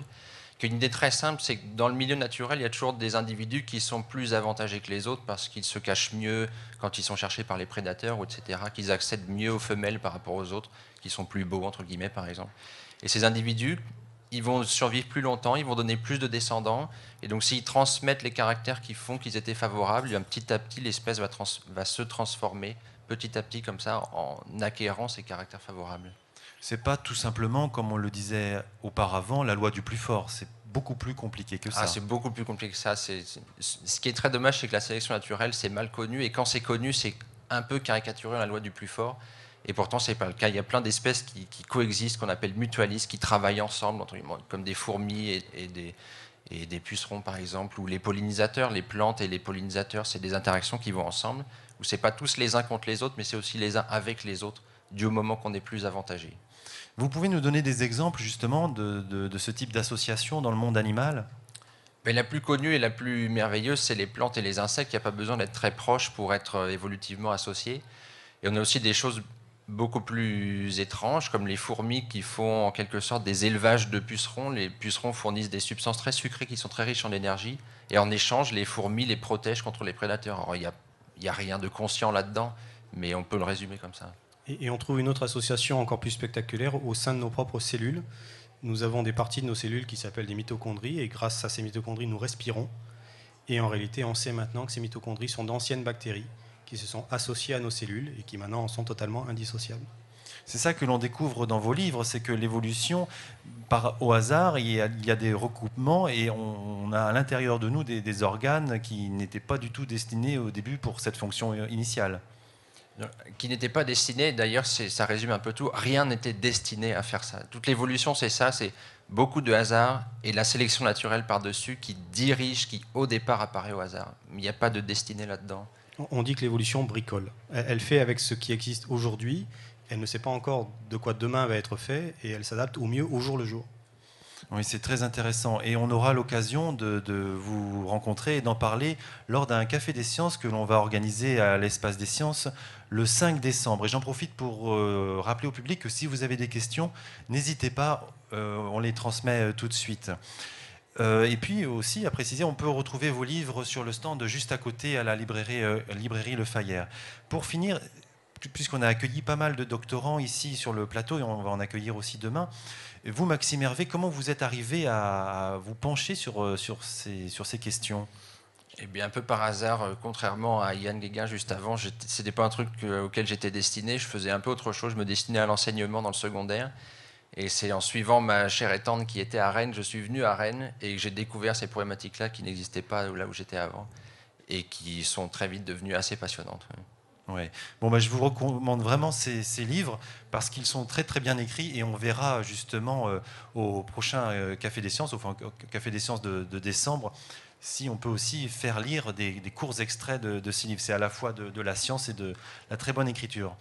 Une idée très simple, c'est que dans le milieu naturel, il y a toujours des individus qui sont plus avantagés que les autres parce qu'ils se cachent mieux quand ils sont cherchés par les prédateurs, etc., qu'ils accèdent mieux aux femelles par rapport aux autres, qui sont plus beaux, entre guillemets, par exemple. Et ces individus, ils vont survivre plus longtemps, ils vont donner plus de descendants, et donc s'ils transmettent les caractères qui font qu'ils étaient favorables, petit à petit, l'espèce va se transformer, petit à petit, comme ça, en acquérant ces caractères favorables c'est pas tout simplement, comme on le disait auparavant, la loi du plus fort. C'est beaucoup plus compliqué que ça. Ah, c'est beaucoup plus compliqué que ça. ce qui est très dommage, c'est que la sélection naturelle, c'est mal connu. Et quand c'est connu, c'est un peu caricaturé la loi du plus fort. Et pourtant, ce n'est pas le cas. Il y a plein d'espèces qui, coexistent, qu'on appelle mutualistes, qui travaillent ensemble, comme des fourmis et, des, pucerons par exemple, ou les pollinisateurs, les plantes et les pollinisateurs, c'est des interactions qui vont ensemble, où n'est pas tous les uns contre les autres, mais c'est aussi les uns avec les autres, du moment qu'on est plus avantagé. Vous pouvez nous donner des exemples justement de, ce type d'association dans le monde animal la plus connue et la plus merveilleuse, c'est les plantes et les insectes. Il n'y a pas besoin d'être très proche pour être euh, évolutivement associés. Et on a aussi des choses beaucoup plus étranges, comme les fourmis qui font en quelque sorte des élevages de pucerons. Les pucerons fournissent des substances très sucrées qui sont très riches en énergie. Et en échange, les fourmis les protègent contre les prédateurs. il n'y a rien de conscient là-dedans, mais on peut le résumer comme ça. Et, on trouve une autre association encore plus spectaculaire au sein de nos propres cellules. Nous avons des parties de nos cellules qui s'appellent des mitochondries, et grâce à ces mitochondries, nous respirons. Et en réalité, on sait maintenant que ces mitochondries sont d'anciennes bactéries qui se sont associées à nos cellules et qui maintenant en sont totalement indissociables. C'est ça que l'on découvre dans vos livres, c'est que l'évolution, par au hasard, il y, a, des recoupements et on, a à l'intérieur de nous des organes qui n'étaient pas du tout destinés au début pour cette fonction initiale qui n'était pas destiné, d'ailleurs ça résume un peu tout, rien n'était destiné à faire ça. Toute l'évolution c'est ça, c'est beaucoup de hasard et la sélection naturelle par-dessus qui dirige, qui au départ apparaît au hasard. Il n'y a pas de destinée là-dedans. On dit que l'évolution bricole. Elle fait avec ce qui existe aujourd'hui, elle ne sait pas encore de quoi demain va être fait et elle s'adapte au mieux au jour le jour. Oui, c'est très intéressant. Et on aura l'occasion de, vous rencontrer et d'en parler lors d'un café des sciences que l'on va organiser à l'espace des sciences le 5 décembre. Et j'en profite pour euh, rappeler au public que si vous avez des questions, n'hésitez pas, euh, on les transmet euh, tout de suite. et puis aussi, à préciser, on peut retrouver vos livres sur le stand juste à côté à la librairie, librairie Le Fayère. Pour finir, puisqu'on a accueilli pas mal de doctorants ici sur le plateau, et on va en accueillir aussi demain, vous, Maxime Hervé, comment vous êtes arrivé à vous pencher sur, euh, sur, ces, questions eh bien, un peu par hasard, euh, contrairement à Yann Guéguin juste avant, ce n'était pas un truc euh, auquel j'étais destiné. Je faisais un peu autre chose. Je me destinais à l'enseignement dans le secondaire. Et c'est en suivant ma chère étante qui était à Rennes, je suis venu à Rennes et j'ai découvert ces problématiques-là qui n'existaient pas là où j'étais avant et qui sont très vite devenues assez passionnantes. Ouais. Bon, bah, je vous recommande vraiment ces, livres parce qu'ils sont très très bien écrits et on verra justement euh, au prochain euh, Café des Sciences, Café des Sciences de, décembre, si on peut aussi faire lire des, courts extraits de, ces livres. C'est à la fois de, de, la science et de la très bonne écriture.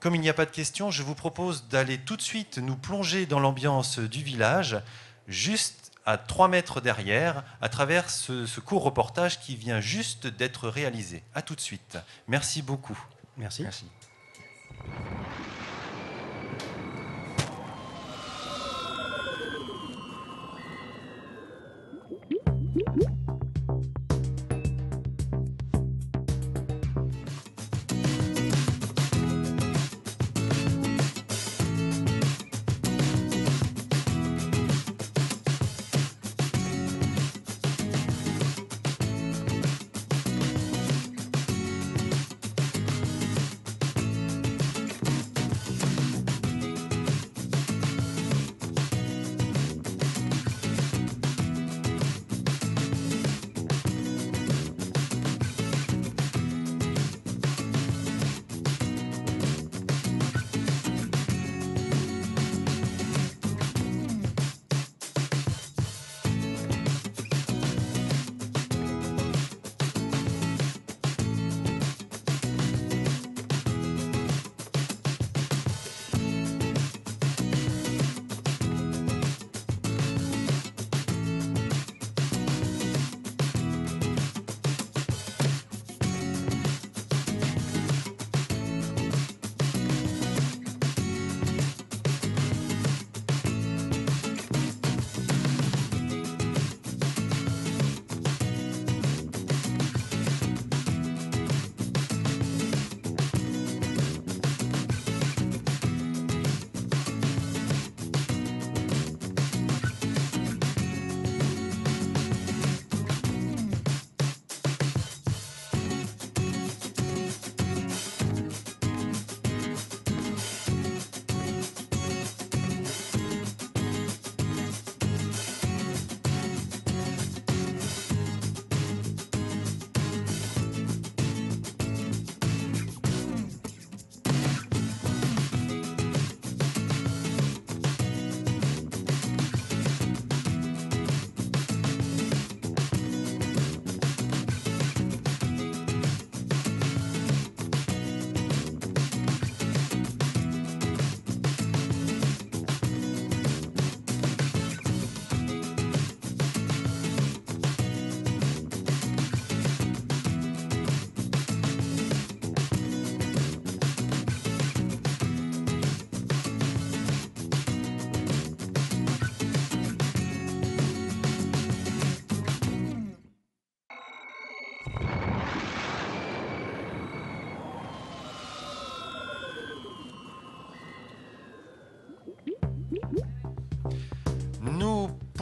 Comme il n'y a pas de questions, je vous propose d'aller tout de suite nous plonger dans l'ambiance du village, juste à 3 mètres derrière à travers ce, court reportage qui vient juste d'être réalisé. A tout de suite. Merci beaucoup. Merci.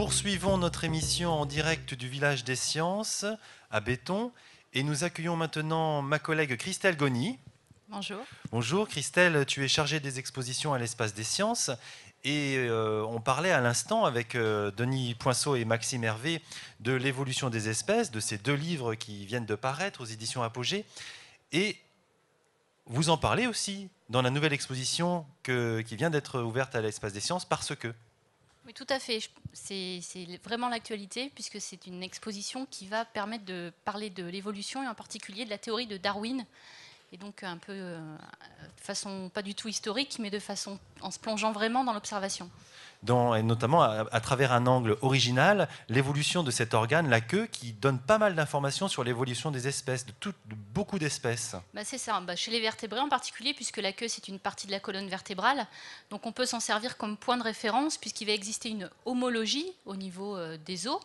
poursuivons notre émission en direct du village des sciences à Béton et nous accueillons maintenant ma collègue Christelle Goni. Bonjour. Bonjour Christelle, tu es chargée des expositions à l'espace des sciences et euh, on parlait à l'instant avec euh, Denis Poinceau et Maxime Hervé de l'évolution des espèces, de ces deux livres qui viennent de paraître aux éditions Apogée. Et vous en parlez aussi dans la nouvelle exposition que, qui vient d'être ouverte à l'espace des sciences parce que... Oui, tout à fait. C'est vraiment l'actualité, puisque c'est une exposition qui va permettre de parler de l'évolution, et en particulier de la théorie de Darwin, et donc un peu euh, de façon pas du tout historique, mais de façon en se plongeant vraiment dans l'observation. Dans, et notamment à, travers un angle original, l'évolution de cet organe, la queue, qui donne pas mal d'informations sur l'évolution des espèces, de, beaucoup d'espèces. Bah c'est ça, bah, chez les vertébrés en particulier, puisque la queue c'est une partie de la colonne vertébrale, donc on peut s'en servir comme point de référence, puisqu'il va exister une homologie au niveau euh, des os.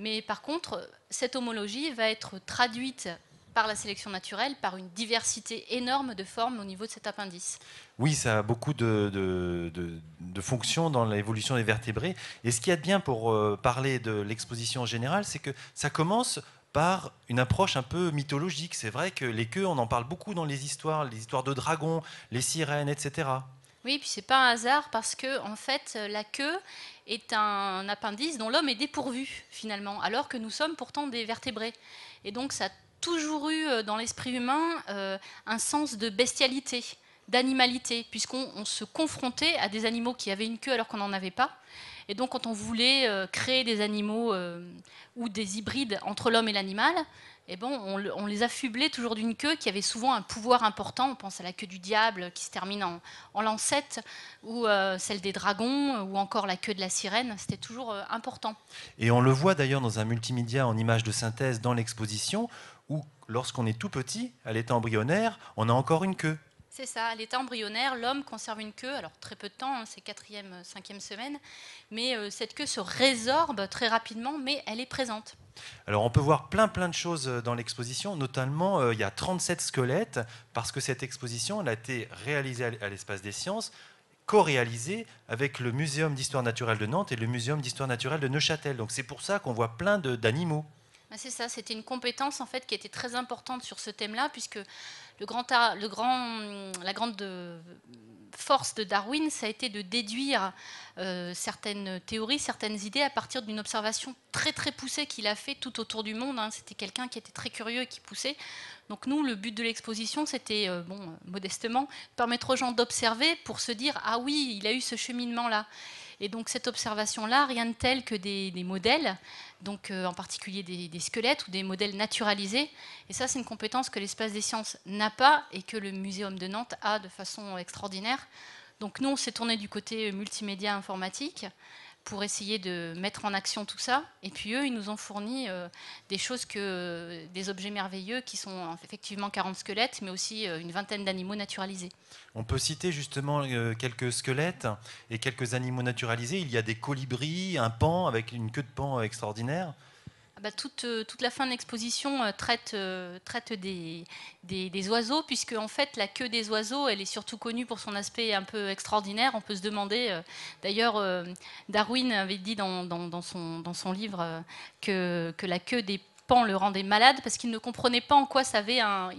Mais par contre, cette homologie va être traduite par la sélection naturelle, par une diversité énorme de formes au niveau de cet appendice. Oui, ça a beaucoup de, de, fonctions dans l'évolution des vertébrés. Et ce qu'il y a de bien pour euh, parler de l'exposition en général, c'est que ça commence par une approche un peu mythologique. C'est vrai que les queues, on en parle beaucoup dans les histoires, les histoires de dragons, les sirènes, etc. Oui, puis c'est pas un hasard parce que en fait la queue est un appendice dont l'homme est dépourvu finalement, alors que nous sommes pourtant des vertébrés. Et donc ça toujours eu euh, dans l'esprit humain euh, un sens de bestialité, d'animalité, puisqu'on se confrontait à des animaux qui avaient une queue alors qu'on n'en avait pas. Et donc quand on voulait euh, créer des animaux ou des hybrides entre l'homme et l'animal, et eh bon, ben, on, les affublait toujours d'une queue qui avait souvent un pouvoir important. On pense à la queue du diable qui se termine en, lancette, ou celle des dragons, ou encore la queue de la sirène. C'était toujours important. Et on le voit d'ailleurs dans un multimédia en images de synthèse dans l'exposition, lorsqu'on est tout petit, à l'état embryonnaire, on a encore une queue. C'est ça, à l'état embryonnaire, l'homme conserve une queue, alors très peu de temps, 4 hein, c'est quatrième, euh, cinquième semaine, mais euh, cette queue se résorbe très rapidement, mais elle est présente. Alors on peut voir plein plein de choses euh, dans l'exposition, notamment il y a 37 squelettes, parce que cette exposition elle a été réalisée à l'espace des sciences, co réalisée avec le Muséum d'histoire naturelle de Nantes et le Muséum d'histoire naturelle de Neuchâtel. Donc c'est pour ça qu'on voit plein d'animaux. Bah, c'est ça, c'était une compétence en fait qui était très importante sur ce thème-là, puisque le grand, la grande euh, force de Darwin, ça a été de déduire euh, certaines théories, certaines idées à partir d'une observation très très poussée qu'il a fait tout autour du monde. Hein. C'était quelqu'un qui était très curieux et qui poussait. Donc nous, le but de l'exposition, c'était, euh, bon, modestement, permettre aux gens d'observer pour se dire ah oui, il a eu ce cheminement-là. Et donc cette observation-là, rien de tel que des, modèles, donc euh, en particulier des, des, squelettes ou des modèles naturalisés. Et ça, c'est une compétence que l'espace des sciences n'a pas et que le Muséum de Nantes a de façon extraordinaire. Donc nous, on s'est tourné du côté multimédia informatique pour essayer de mettre en action tout ça. Et puis eux, ils nous ont fourni euh, des choses que des objets merveilleux qui sont effectivement 40 squelettes, mais aussi euh, une vingtaine d'animaux naturalisés. On peut citer justement euh, quelques squelettes et quelques animaux naturalisés. Il y a des colibris, un pan avec une queue de pan extraordinaire. Ah bah, euh, toute, la fin de l'exposition euh, traite, euh, des, oiseaux, puisque en fait la queue des oiseaux, elle est surtout connue pour son aspect un peu extraordinaire. On peut se demander, d'ailleurs, Darwin avait dit dans, son, livre que, la queue des pans le rendait malade, parce qu'il ne comprenait pas en quoi ça avait un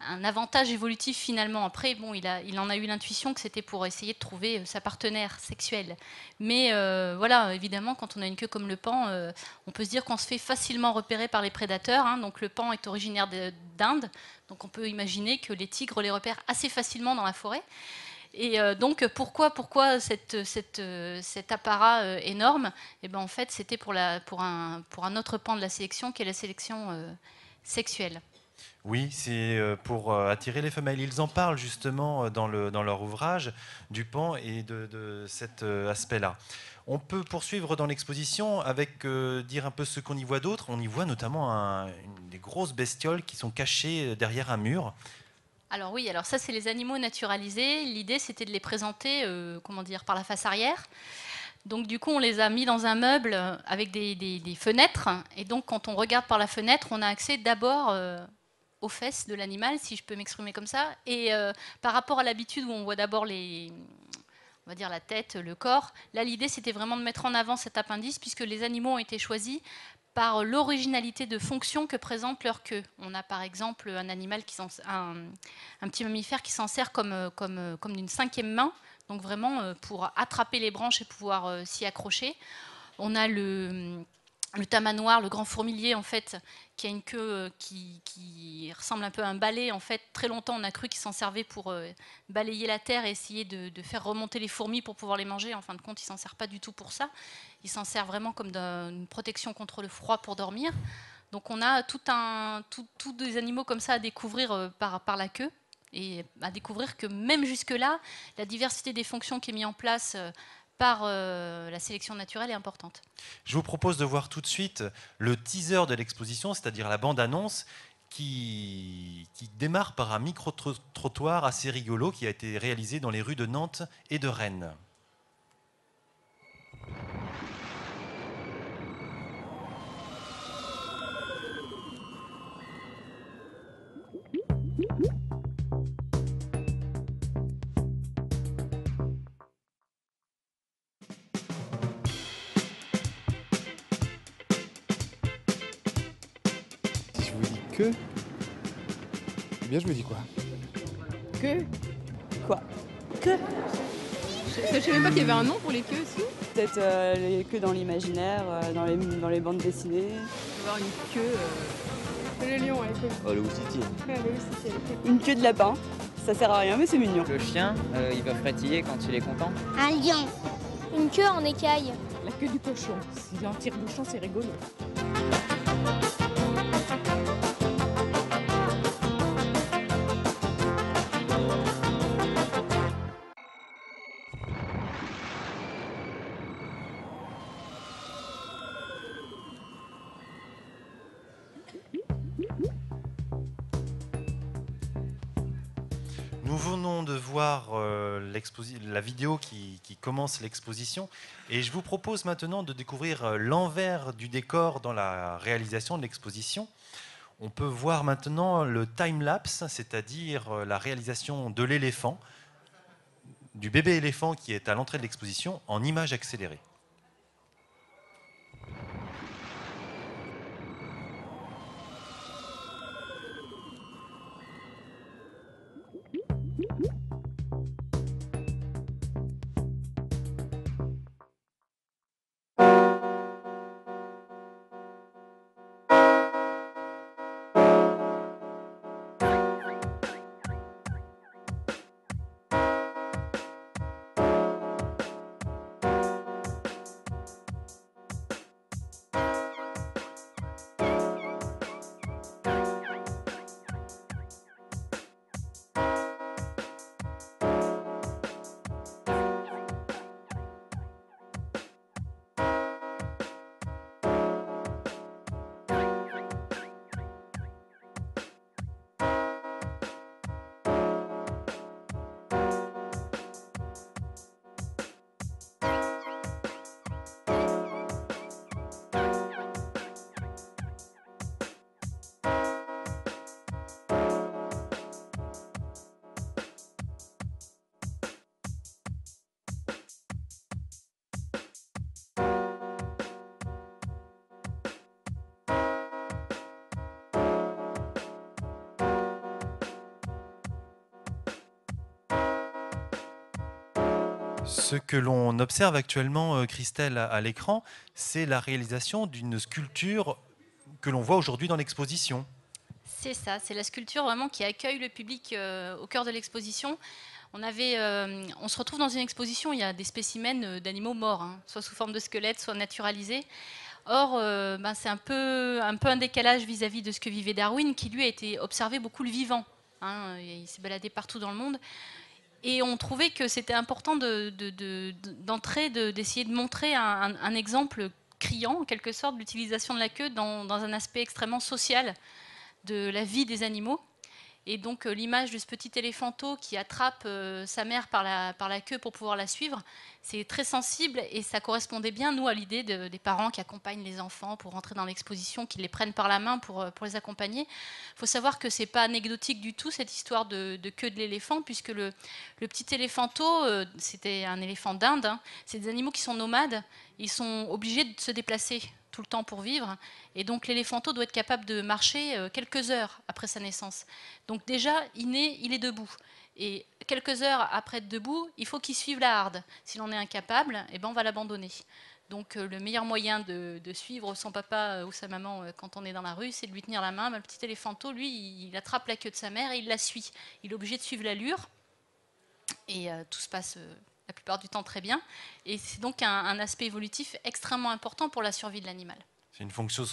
un avantage évolutif finalement. Après, bon, il, en a eu l'intuition que c'était pour essayer de trouver euh, sa partenaire sexuelle. Mais euh, voilà, évidemment, quand on a une queue comme le pan, euh, on peut se dire qu'on se fait facilement repérer par les prédateurs. Hein. donc le pan est originaire d'Inde, donc on peut imaginer que les tigres les repèrent assez facilement dans la forêt. Et donc pourquoi, pourquoi cet apparat énorme Et eh ben, En fait, c'était pour, un, pour un autre pan de la sélection qui est la sélection sexuelle. Oui, c'est euh, pour euh, attirer les femelles. Ils en parlent justement euh, dans, leur ouvrage du pan et de, cet aspect-là. On peut poursuivre dans l'exposition avec dire un peu ce qu'on y voit d'autre. On y voit notamment des grosses bestioles qui sont cachées derrière un mur. Alors oui, alors ça c'est les animaux naturalisés. L'idée c'était de les présenter, comment dire, par la face arrière. Donc du coup, on les a mis dans un meuble avec des, fenêtres. Et donc quand on regarde par la fenêtre, on a accès d'abord aux fesses de l'animal, si je peux m'exprimer comme ça. Et euh, par rapport à l'habitude où on voit d'abord les, on va dire la tête, le corps, là l'idée c'était vraiment de mettre en avant cet appendice puisque les animaux ont été choisis par l'originalité de fonction que présente leur queue. On a par exemple un animal qui un, un, petit mammifère qui s'en sert comme euh, comme euh, comme d'une cinquième main, donc vraiment pour attraper les branches et pouvoir s'y accrocher. On a le le tamanoir, le grand fourmilier, en fait, qui a une queue euh, qui, ressemble un peu à un balai. En fait, très longtemps, on a cru qu'ils s'en servait pour euh, balayer la terre et essayer de, faire remonter les fourmis pour pouvoir les manger. En fin de compte, ils s'en sert pas du tout pour ça. Il s'en sert vraiment comme une protection contre le froid pour dormir. Donc, on a tout un, tout, des animaux comme ça à découvrir euh, par, par la queue et à découvrir que même jusque-là, la diversité des fonctions qui est mise en place par euh, la sélection naturelle est importante. Je vous propose de voir tout de suite le teaser de l'exposition, c'est-à-dire la bande-annonce, qui, qui, démarre par un micro-trottoir assez rigolo qui a été réalisé dans les rues de Nantes et de Rennes. je me dis quoi Que Quoi Que Je savais pas qu'il y avait un nom pour les queues aussi. Peut-être euh, les queues dans l'imaginaire, euh, dans, les, dans les bandes dessinées. Avoir une queue. Euh, le lion, queue. Oh, le une queue de lapin. Ça sert à rien, mais c'est mignon. Le chien, il va frétiller quand il est content. Un lion. Une queue en écaille. La queue du cochon. Si un tire-bouchon, c'est rigolo. la vidéo qui, qui commence l'exposition. Et je vous propose maintenant de découvrir euh, l'envers du décor dans la réalisation de l'exposition. On peut voir maintenant le time-lapse, c'est-à-dire euh, la réalisation de l'éléphant, du bébé éléphant qui est à l'entrée de l'exposition en image accélérée. Ce que l'on observe actuellement, euh, Christelle, à l'écran, c'est la réalisation d'une sculpture que l'on voit aujourd'hui dans l'exposition. C'est ça, c'est la sculpture vraiment qui accueille le public euh, au cœur de l'exposition. On, avait, euh, on se retrouve dans une exposition, il y a des spécimens d'animaux morts, hein, soit sous forme de squelettes, soit naturalisés. Or, ben, c'est un peu, un peu un décalage vis-à-vis de ce que vivait Darwin, qui lui a été observé beaucoup le vivant. Hein, il s'est baladé partout dans le monde. Et on trouvait que c'était important d'entrer, d'essayer de, montrer un, exemple criant, en quelque sorte, l'utilisation de la queue dans, un aspect extrêmement social de la vie des animaux. Et donc euh, l'image de ce petit éléphanteau qui attrape euh, sa mère par la, par la queue pour pouvoir la suivre, c'est très sensible et ça correspondait bien, nous, à l'idée des parents qui accompagnent les enfants pour rentrer dans l'exposition, qui les prennent par la main pour, euh, les accompagner. Il faut savoir que ce n'est pas anecdotique du tout, cette histoire de, queue de l'éléphant, puisque le, le petit éléphanteau, c'était un éléphant d'Inde, hein, c'est des animaux qui sont nomades, ils sont obligés de se déplacer le temps pour vivre. Et donc l'éléphanto doit être capable de marcher euh, quelques heures après sa naissance. Donc déjà, il naît, il est debout. Et quelques heures après être debout, il faut qu'il suive la harde. S'il en est incapable, et eh ben, on va l'abandonner. Donc euh, le meilleur moyen de, suivre son papa euh, ou sa maman quand on est dans la rue, c'est de lui tenir la main. Mais le petit éléphanto, lui, il attrape la queue de sa mère il la suit. Il est obligé de suivre l'allure. Et tout se passe la plupart du temps très bien. Et c'est donc un, aspect évolutif extrêmement important pour la survie de l'animal. C'est une fonction,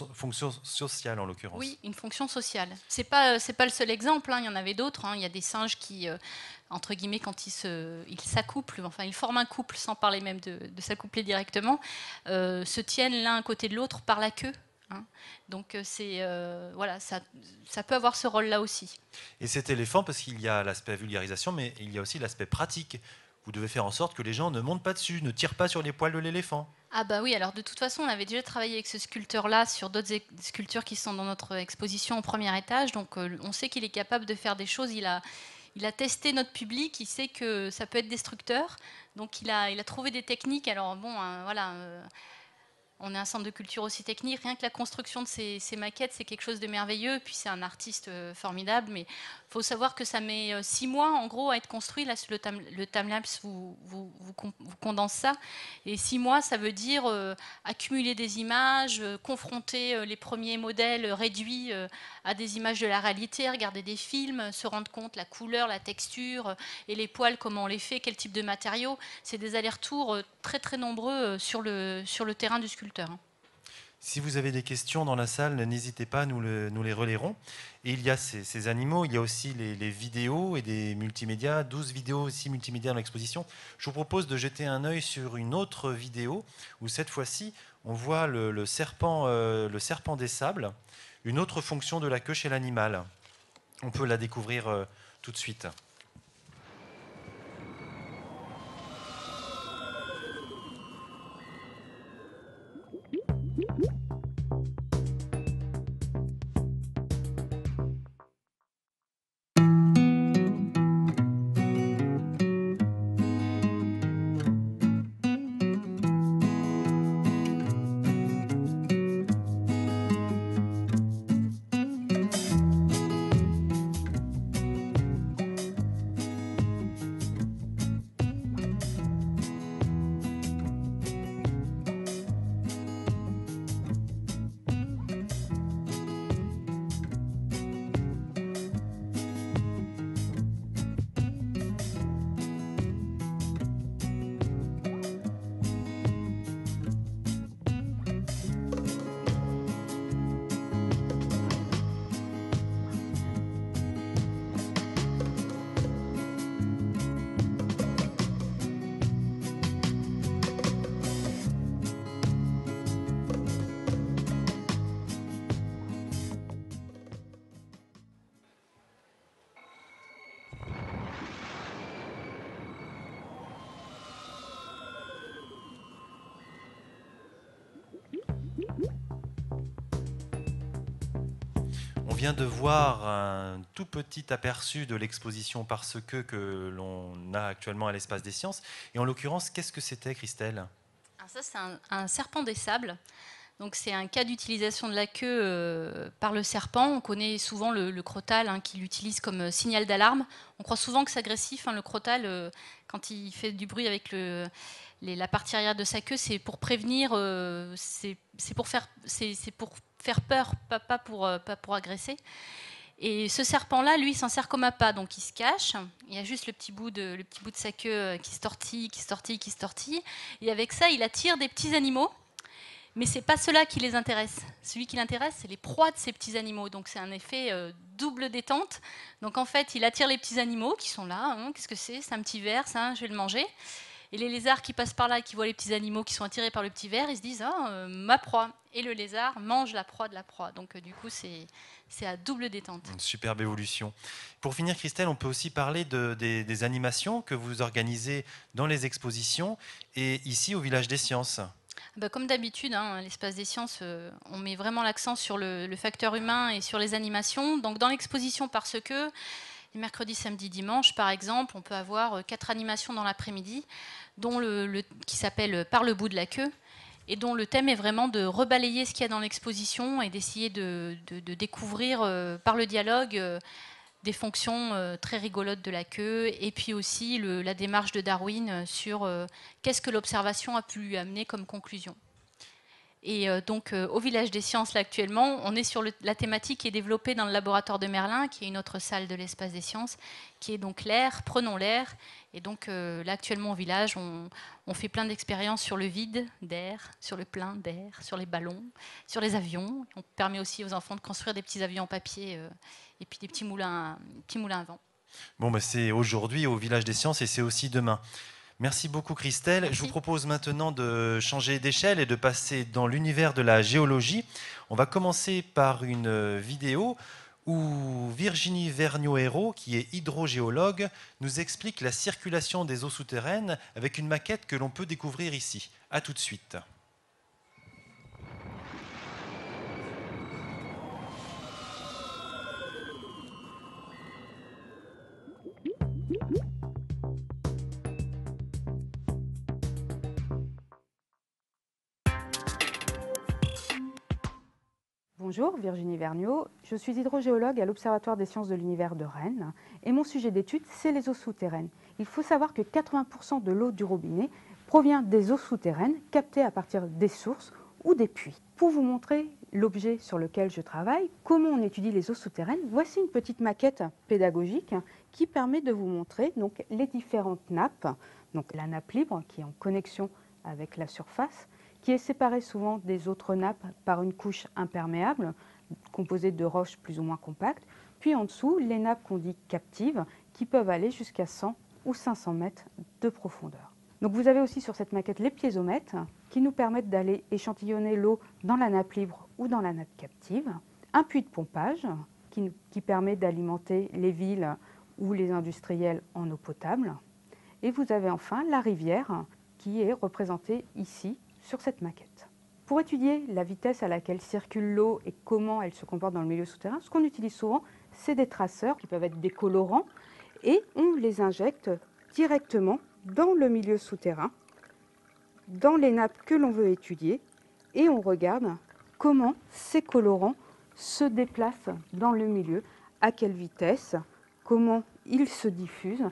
sociale en l'occurrence. Oui, une fonction sociale. Ce n'est pas, euh, pas le seul exemple, hein. il y en avait d'autres. Hein. Il y a des singes qui, euh, entre guillemets, quand ils s'accouplent, enfin ils forment un couple sans parler même de, s'accoupler directement, euh, se tiennent l'un à côté de l'autre par la queue. Hein. Donc c'est voilà, ça, ça peut avoir ce rôle-là aussi. Et cet éléphant, parce qu'il y a l'aspect vulgarisation, mais il y a aussi l'aspect pratique vous devez faire en sorte que les gens ne montent pas dessus, ne tirent pas sur les poils de l'éléphant. Ah bah oui, alors de toute façon, on avait déjà travaillé avec ce sculpteur-là sur d'autres sculptures qui sont dans notre exposition au premier étage, donc euh, on sait qu'il est capable de faire des choses, il a, il a testé notre public, il sait que ça peut être destructeur, donc il a, il a trouvé des techniques, alors bon, hein, voilà... Euh, on est un centre de culture aussi technique. Rien que la construction de ces, maquettes, c'est quelque chose de merveilleux. Puis c'est un artiste euh, formidable, mais il faut savoir que ça met euh, six mois en gros à être construit. Là, le, le timelapse vous, vous, condense ça. Et six mois, ça veut dire euh, accumuler des images, confronter les premiers modèles réduits à des images de la réalité, regarder des films, se rendre compte la couleur, la texture et les poils, comment on les fait, quel type de matériaux. C'est des allers-retours très très nombreux sur le, sur le terrain du sculpteur Hein. Si vous avez des questions dans la salle, n'hésitez pas, nous, nous, les relayerons. Et il y a ces, animaux, il y a aussi les, vidéos et des multimédias, 12 vidéos aussi multimédias dans l'exposition. Je vous propose de jeter un œil sur une autre vidéo où cette fois-ci, on voit le, serpent, euh, le serpent des sables, une autre fonction de la queue chez l'animal. On peut la découvrir euh, tout de suite. vient de voir un tout petit aperçu de l'exposition Parce que que l'on a actuellement à l'espace des sciences. Et en l'occurrence, qu'est-ce que c'était, Christelle ah, ça, c'est un, serpent des sables. Donc c'est un cas d'utilisation de la queue euh, par le serpent. On connaît souvent le, le crotal hein, qui l'utilise comme euh, signal d'alarme. On croit souvent que c'est agressif. Hein, le crotal, euh, quand il fait du bruit avec le, la partie arrière de sa queue, c'est pour prévenir, c'est pour faire, c'est pour faire peur, pas, pour, euh, pas pour agresser. Et ce serpent-là, lui, s'en sert comme pas, donc il se cache. Il y a juste le petit bout de, petit bout de sa queue euh, qui se tortille, qui se tortille, qui se tortille. Et avec ça, il attire des petits animaux. Mais ce n'est pas cela qui les intéresse. Celui qui l'intéresse, c'est les proies de ces petits animaux. Donc c'est un effet euh, double détente. Donc en fait, il attire les petits animaux qui sont là. Hein. Qu'est-ce que c'est C'est un petit verre ça, hein, je vais le manger. Et les lézards qui passent par là et qui voient les petits animaux qui sont attirés par le petit ver, ils se disent ah, ma proie. Et le lézard mange la proie de la proie. Donc euh, du coup, c'est, c'est à double détente. Une superbe évolution. Pour finir, Christelle, on peut aussi parler de, des, animations que vous organisez dans les expositions et ici au Village des Sciences. Ah bah, comme d'habitude, hein, l'espace des sciences, euh, on met vraiment l'accent sur le, facteur humain et sur les animations. Donc dans l'exposition, parce que Mercredi, samedi, dimanche, par exemple, on peut avoir euh, quatre animations dans l'après-midi, dont le, qui s'appelle euh, Par le bout de la queue, et dont le thème est vraiment de rebalayer ce qu'il y a dans l'exposition et d'essayer de, découvrir euh, par le dialogue des fonctions très rigolotes de la queue, et puis aussi la démarche de Darwin sur qu'est-ce que l'observation a pu lui amener comme conclusion. Et euh, donc, euh, au Village des Sciences, là, actuellement, on est sur la thématique qui est développée dans le laboratoire de Merlin, qui est une autre salle de l'espace des sciences, qui est donc l'air, prenons l'air. Et donc, euh, là, actuellement, au Village, on, fait plein d'expériences sur le vide d'air, sur le plein d'air, sur les ballons, sur les avions. On permet aussi aux enfants de construire des petits avions en papier et puis des petits moulins, petits moulins à vent. Bon, bah c'est aujourd'hui au Village des Sciences et c'est aussi demain. Merci beaucoup Christelle. Je vous propose maintenant de changer d'échelle et de passer dans l'univers de la géologie. On va commencer par une vidéo où Virginie vergniaud qui est hydrogéologue, nous explique la circulation des eaux souterraines avec une maquette que l'on peut découvrir ici. A tout de suite. Bonjour, Virginie Vergniaud. Je suis hydrogéologue à l'Observatoire des sciences de l'univers de Rennes et mon sujet d'étude, c'est les eaux souterraines. Il faut savoir que 80% de l'eau du robinet provient des eaux souterraines captées à partir des sources ou des puits. Pour vous montrer l'objet sur lequel je travaille, comment on étudie les eaux souterraines, voici une petite maquette pédagogique qui permet de vous montrer donc, les différentes nappes, donc la nappe libre qui est en connexion avec la surface, qui est séparée souvent des autres nappes par une couche imperméable composée de roches plus ou moins compactes, puis en dessous les nappes qu'on dit captives qui peuvent aller jusqu'à 100 ou 500 mètres de profondeur. Donc vous avez aussi sur cette maquette les piézomètres qui nous permettent d'aller échantillonner l'eau dans la nappe libre ou dans la nappe captive, un puits de pompage qui, qui permet d'alimenter les villes ou les industriels en eau potable, et vous avez enfin la rivière qui est représentée ici sur cette maquette. Pour étudier la vitesse à laquelle circule l'eau et comment elle se comporte dans le milieu souterrain, ce qu'on utilise souvent, c'est des traceurs qui peuvent être des colorants et on les injecte directement dans le milieu souterrain, dans les nappes que l'on veut étudier et on regarde comment ces colorants se déplacent dans le milieu, à quelle vitesse, comment ils se diffusent.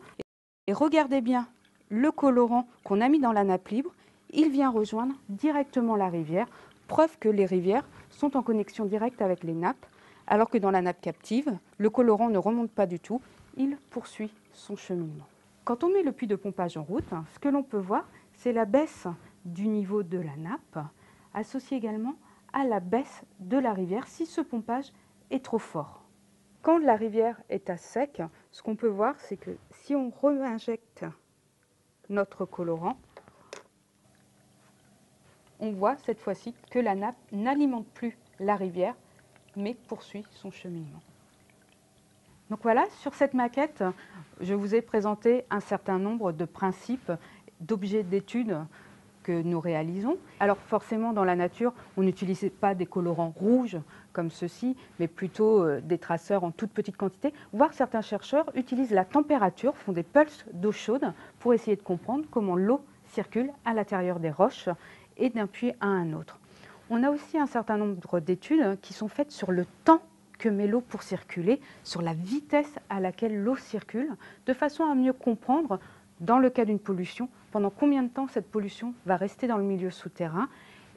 Et regardez bien le colorant qu'on a mis dans la nappe libre il vient rejoindre directement la rivière, preuve que les rivières sont en connexion directe avec les nappes, alors que dans la nappe captive, le colorant ne remonte pas du tout, il poursuit son cheminement. Quand on met le puits de pompage en route, ce que l'on peut voir, c'est la baisse du niveau de la nappe, associée également à la baisse de la rivière si ce pompage est trop fort. Quand la rivière est à sec, ce qu'on peut voir, c'est que si on réinjecte notre colorant, on voit cette fois-ci que la nappe n'alimente plus la rivière, mais poursuit son cheminement. Donc voilà, sur cette maquette, je vous ai présenté un certain nombre de principes, d'objets d'étude que nous réalisons. Alors forcément, dans la nature, on n'utilise pas des colorants rouges comme ceux-ci, mais plutôt euh, des traceurs en toute petite quantité, voire certains chercheurs utilisent la température, font des pulses d'eau chaude pour essayer de comprendre comment l'eau circule à l'intérieur des roches et d'un puits à un autre. On a aussi un certain nombre d'études hein, qui sont faites sur le temps que met l'eau pour circuler, sur la vitesse à laquelle l'eau circule, de façon à mieux comprendre, dans le cas d'une pollution, pendant combien de temps cette pollution va rester dans le milieu souterrain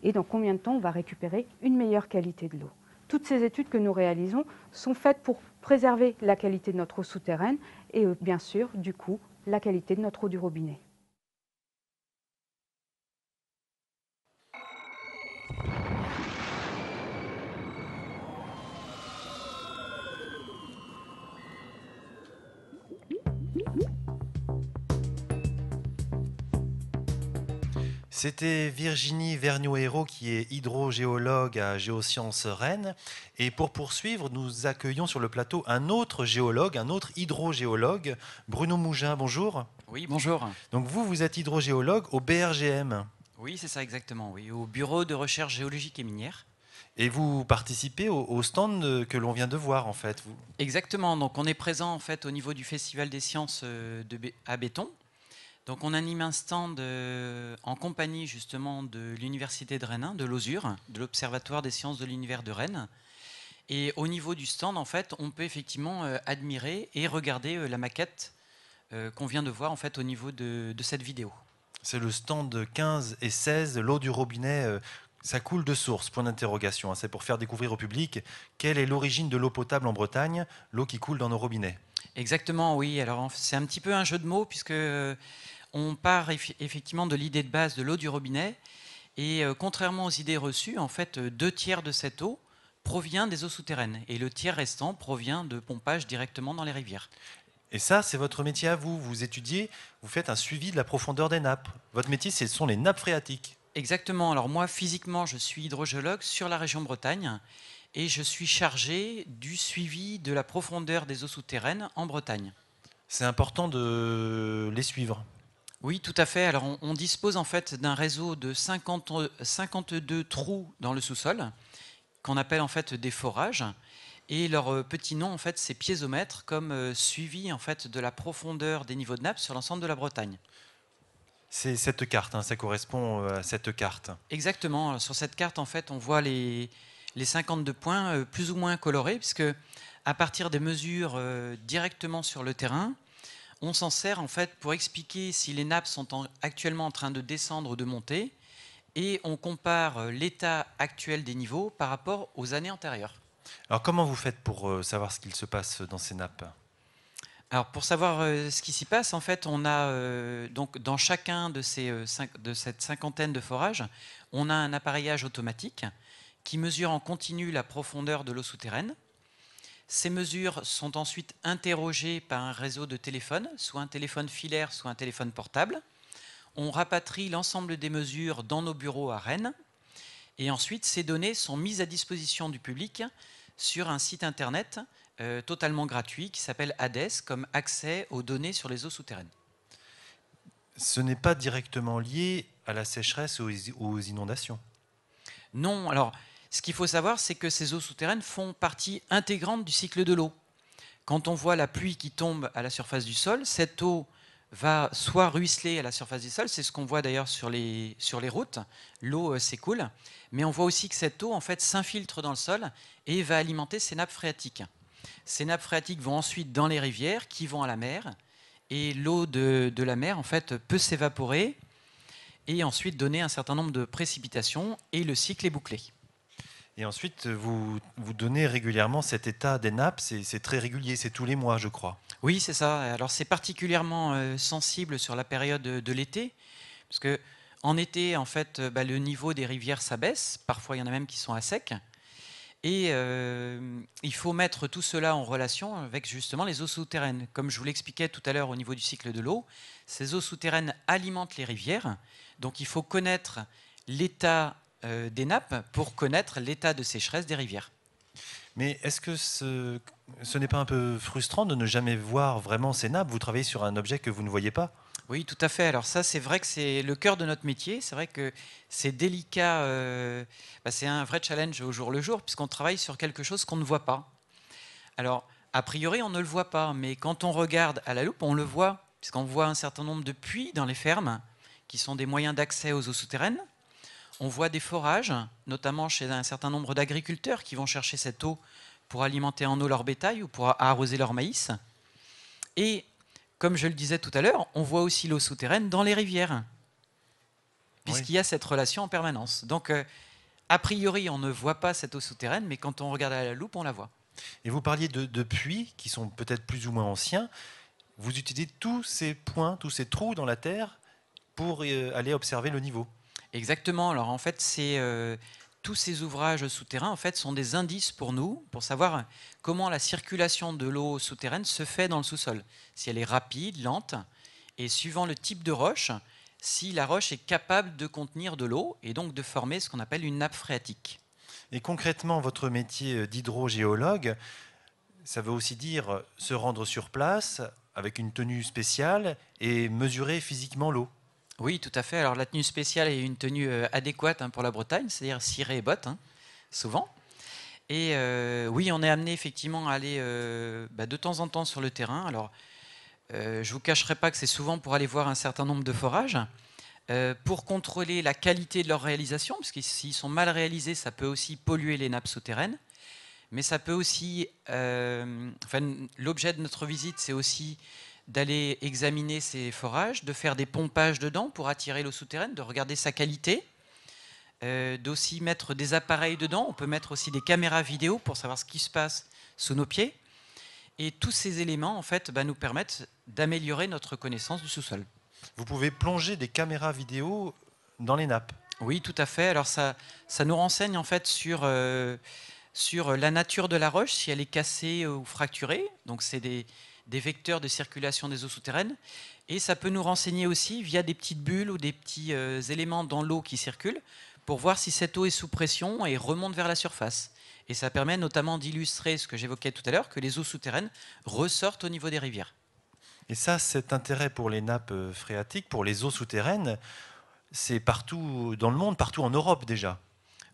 et dans combien de temps on va récupérer une meilleure qualité de l'eau. Toutes ces études que nous réalisons sont faites pour préserver la qualité de notre eau souterraine et euh, bien sûr, du coup, la qualité de notre eau du robinet. C'était Virginie Vergniaud-Hérault qui est hydrogéologue à Géosciences Rennes. Et pour poursuivre, nous accueillons sur le plateau un autre géologue, un autre hydrogéologue, Bruno Mougin. Bonjour. Oui, bonjour. Donc vous, vous êtes hydrogéologue au BRGM. Oui, c'est ça exactement, oui, au Bureau de recherche géologique et minière. Et vous participez au, stand que l'on vient de voir, en fait. Vous. Exactement. Donc, on est présent en fait au niveau du Festival des sciences euh, à Béton, donc on anime un stand euh, en compagnie justement de l'université de Rennes, hein, de l'OSUR, de l'Observatoire des sciences de l'univers de Rennes. Et au niveau du stand, en fait, on peut effectivement euh, admirer et regarder euh, la maquette qu'on vient de voir en fait au niveau de, cette vidéo. C'est le stand 15 et 16, l'eau du robinet. Ça coule de source, point d'interrogation. Hein. C'est pour faire découvrir au public quelle est l'origine de l'eau potable en Bretagne, l'eau qui coule dans nos robinets. Exactement, oui. Alors c'est un petit peu un jeu de mots puisque on part effectivement de l'idée de base de l'eau du robinet. Et euh, contrairement aux idées reçues, en fait, euh, deux tiers de cette eau provient des eaux souterraines et le tiers restant provient de pompage directement dans les rivières. Et ça, c'est votre métier à vous. Vous étudiez, vous faites un suivi de la profondeur des nappes. Votre métier, ce sont les nappes phréatiques. Exactement. Alors moi, physiquement, je suis hydrogéologue sur la région Bretagne et je suis chargé du suivi de la profondeur des eaux souterraines en Bretagne. C'est important de les suivre. Oui, tout à fait. Alors, on, dispose en fait d'un réseau de 52 trous dans le sous-sol, qu'on appelle en fait des forages. Et leur euh, petit nom, en fait, c'est piézomètre, comme euh, suivi en fait de la profondeur des niveaux de nappe sur l'ensemble de la Bretagne. C'est cette carte, hein, ça correspond euh, à cette carte. Exactement. sur cette carte, en fait, on voit les, 52 points plus ou moins colorés, puisque à partir des mesures directement sur le terrain, on s'en sert en fait pour expliquer si les nappes sont actuellement en train de descendre ou de monter, et on compare euh, l'état actuel des niveaux par rapport aux années antérieures. Alors comment vous faites pour euh, savoir ce qu'il se passe dans ces nappes alors pour savoir euh, ce qui s'y passe, en fait, on a donc dans chacun de, ces, de cette cinquantaine de forages, on a un appareillage automatique qui mesure en continu la profondeur de l'eau souterraine ces mesures sont ensuite interrogées par un réseau de téléphones, soit un téléphone filaire, soit un téléphone portable. On rapatrie l'ensemble des mesures dans nos bureaux à Rennes. Et ensuite, ces données sont mises à disposition du public sur un site internet euh, totalement gratuit qui s'appelle ADES, comme accès aux données sur les eaux souterraines. Ce n'est pas directement lié à la sécheresse ou aux inondations Non, alors ce qu'il faut savoir, c'est que ces eaux souterraines font partie intégrante du cycle de l'eau. Quand on voit la pluie qui tombe à la surface du sol, cette eau va soit ruisseler à la surface du sol, c'est ce qu'on voit d'ailleurs sur les, sur les routes, l'eau euh, s'écoule, mais on voit aussi que cette eau en fait s'infiltre dans le sol et va alimenter ces nappes phréatiques. Ces nappes phréatiques vont ensuite dans les rivières qui vont à la mer, et l'eau de, de, la mer en fait peut s'évaporer et ensuite donner un certain nombre de précipitations et le cycle est bouclé. Et ensuite, vous, vous donnez régulièrement cet état des nappes, c'est très régulier, c'est tous les mois, je crois. Oui, c'est ça. Alors c'est particulièrement euh, sensible sur la période de, l'été, parce que en été, en fait, euh, bah, le niveau des rivières s'abaisse. Parfois, il y en a même qui sont à sec. Et euh, il faut mettre tout cela en relation avec justement les eaux souterraines. Comme je vous l'expliquais tout à l'heure au niveau du cycle de l'eau, ces eaux souterraines alimentent les rivières. Donc il faut connaître l'état euh, des nappes pour connaître l'état de sécheresse des rivières. Mais est-ce que ce, n'est pas un peu frustrant de ne jamais voir vraiment ces nappes Vous travaillez sur un objet que vous ne voyez pas Oui, tout à fait. Alors ça, c'est vrai que c'est le cœur de notre métier. C'est vrai que c'est délicat. Euh, bah, c'est un vrai challenge au jour le jour, puisqu'on travaille sur quelque chose qu'on ne voit pas. Alors, a priori, on ne le voit pas, mais quand on regarde à la loupe, on le voit, puisqu'on voit un certain nombre de puits dans les fermes, qui sont des moyens d'accès aux eaux souterraines. On voit des forages, notamment chez un certain nombre d'agriculteurs qui vont chercher cette eau pour alimenter en eau leur bétail ou pour arroser leur maïs. Et comme je le disais tout à l'heure, on voit aussi l'eau souterraine dans les rivières, puisqu'il y a cette relation en permanence. Donc, euh, a priori, on ne voit pas cette eau souterraine, mais quand on regarde à la loupe, on la voit. Et vous parliez de, puits qui sont peut-être plus ou moins anciens. Vous utilisez tous ces points, tous ces trous dans la terre pour euh, aller observer le niveau. Exactement. Alors en fait, euh, tous ces ouvrages souterrains en fait sont des indices pour nous pour savoir comment la circulation de l'eau souterraine se fait dans le sous-sol. Si elle est rapide, lente, et suivant le type de roche, si la roche est capable de contenir de l'eau et donc de former ce qu'on appelle une nappe phréatique. Et concrètement, votre métier d'hydrogéologue, ça veut aussi dire se rendre sur place avec une tenue spéciale et mesurer physiquement l'eau. Oui, tout à fait. Alors la tenue spéciale est une tenue euh, adéquate hein, pour la Bretagne, c'est-à-dire ciré et bottes, hein, souvent. Et euh, oui, on est amené effectivement à aller euh, bah, de temps en temps sur le terrain. Alors, je ne vous cacherai pas que c'est souvent pour aller voir un certain nombre de forages, pour contrôler la qualité de leur réalisation, parce que s'ils sont mal réalisés, ça peut aussi polluer les nappes souterraines. Mais ça peut aussi. enfin, l'objet de notre visite, c'est aussi d'aller examiner ces forages, de faire des pompages dedans pour attirer l'eau souterraine, de regarder sa qualité, euh, d'aussi mettre des appareils dedans. On peut mettre aussi des caméras vidéo pour savoir ce qui se passe sous nos pieds. Et tous ces éléments, en fait, bah, nous permettent d'améliorer notre connaissance du sous-sol. Vous pouvez plonger des caméras vidéo dans les nappes. Oui, tout à fait. Alors ça, ça nous renseigne en fait sur, euh, sur la nature de la roche, si elle est cassée ou fracturée. Donc c'est des, des vecteurs de circulation des eaux souterraines. Et ça peut nous renseigner aussi via des petites bulles ou des petits euh, éléments dans l'eau qui circulent pour voir si cette eau est sous pression et remonte vers la surface. Et ça permet notamment d'illustrer ce que j'évoquais tout à l'heure, que les eaux souterraines ressortent au niveau des rivières. Et ça, cet intérêt pour les nappes euh, phréatiques, pour les eaux souterraines, c'est partout dans le monde, partout en Europe déjà.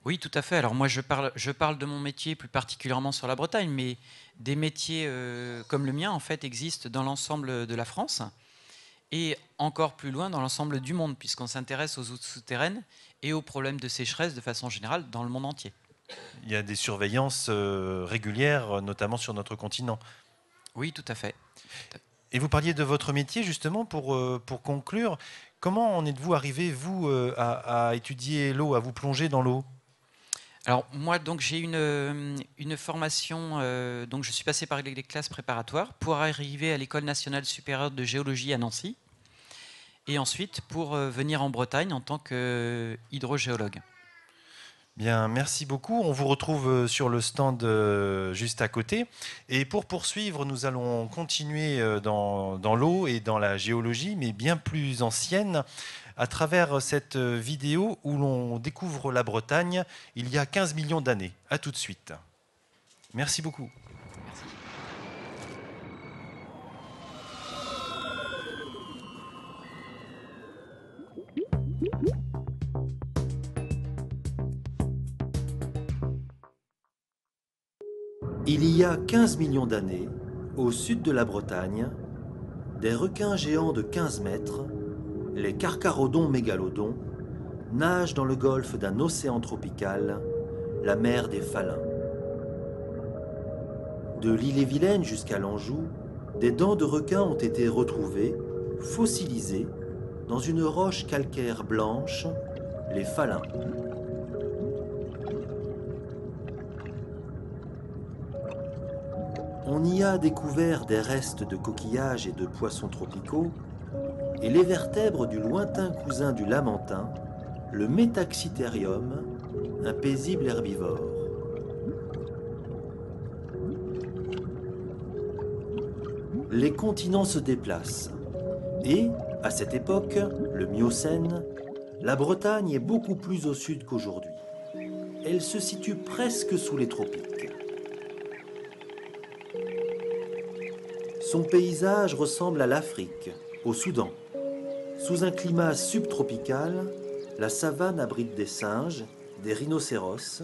Oui, tout à fait. Alors moi, je parle, je parle de mon métier plus particulièrement sur la Bretagne, mais des métiers euh, comme le mien, en fait, existent dans l'ensemble de la France et encore plus loin dans l'ensemble du monde, puisqu'on s'intéresse aux eaux souterraines et aux problèmes de sécheresse de façon générale dans le monde entier. Il y a des surveillances euh, régulières, euh, notamment sur notre continent. Oui, tout à fait. Et vous parliez de votre métier, justement, pour, pour conclure. Comment en êtes-vous arrivé, vous, à étudier l'eau, à vous plonger dans l'eau alors moi donc j'ai une, euh, formation euh, donc je suis passé par les classes préparatoires pour arriver à l'école nationale supérieure de géologie à Nancy et ensuite pour euh, venir en Bretagne en tant que hydrogéologue. Bien, merci beaucoup. On vous retrouve sur le stand juste à côté. Et pour poursuivre, nous allons continuer dans l'eau et dans la géologie, mais bien plus ancienne, à travers euh, cette euh, vidéo où l'on découvre la Bretagne il y a 15 millions d'années. A tout de suite. Merci beaucoup. Il y a 15 millions d'années, au sud de la Bretagne, des requins géants de 15 mètres les carcarodons mégalodons, nagent dans le golfe d'un océan tropical, la mer des Falins. De l'île-et-Vilaine jusqu'à l'Anjou, des dents de requins ont été retrouvées, fossilisées, dans une roche calcaire blanche, les Falins. On y a découvert des restes de coquillages et de poissons tropicaux et les vertèbres du lointain cousin du lamentin, le métaxithérium, un paisible herbivore. Les continents se déplacent et, à cette époque, le Miocène, la Bretagne est beaucoup plus au sud qu'aujourd'hui. Elle se situe presque sous les tropiques. Son paysage ressemble à l'Afrique, au Soudan, sous un climat subtropical, la savane abrite des singes, des rhinocéros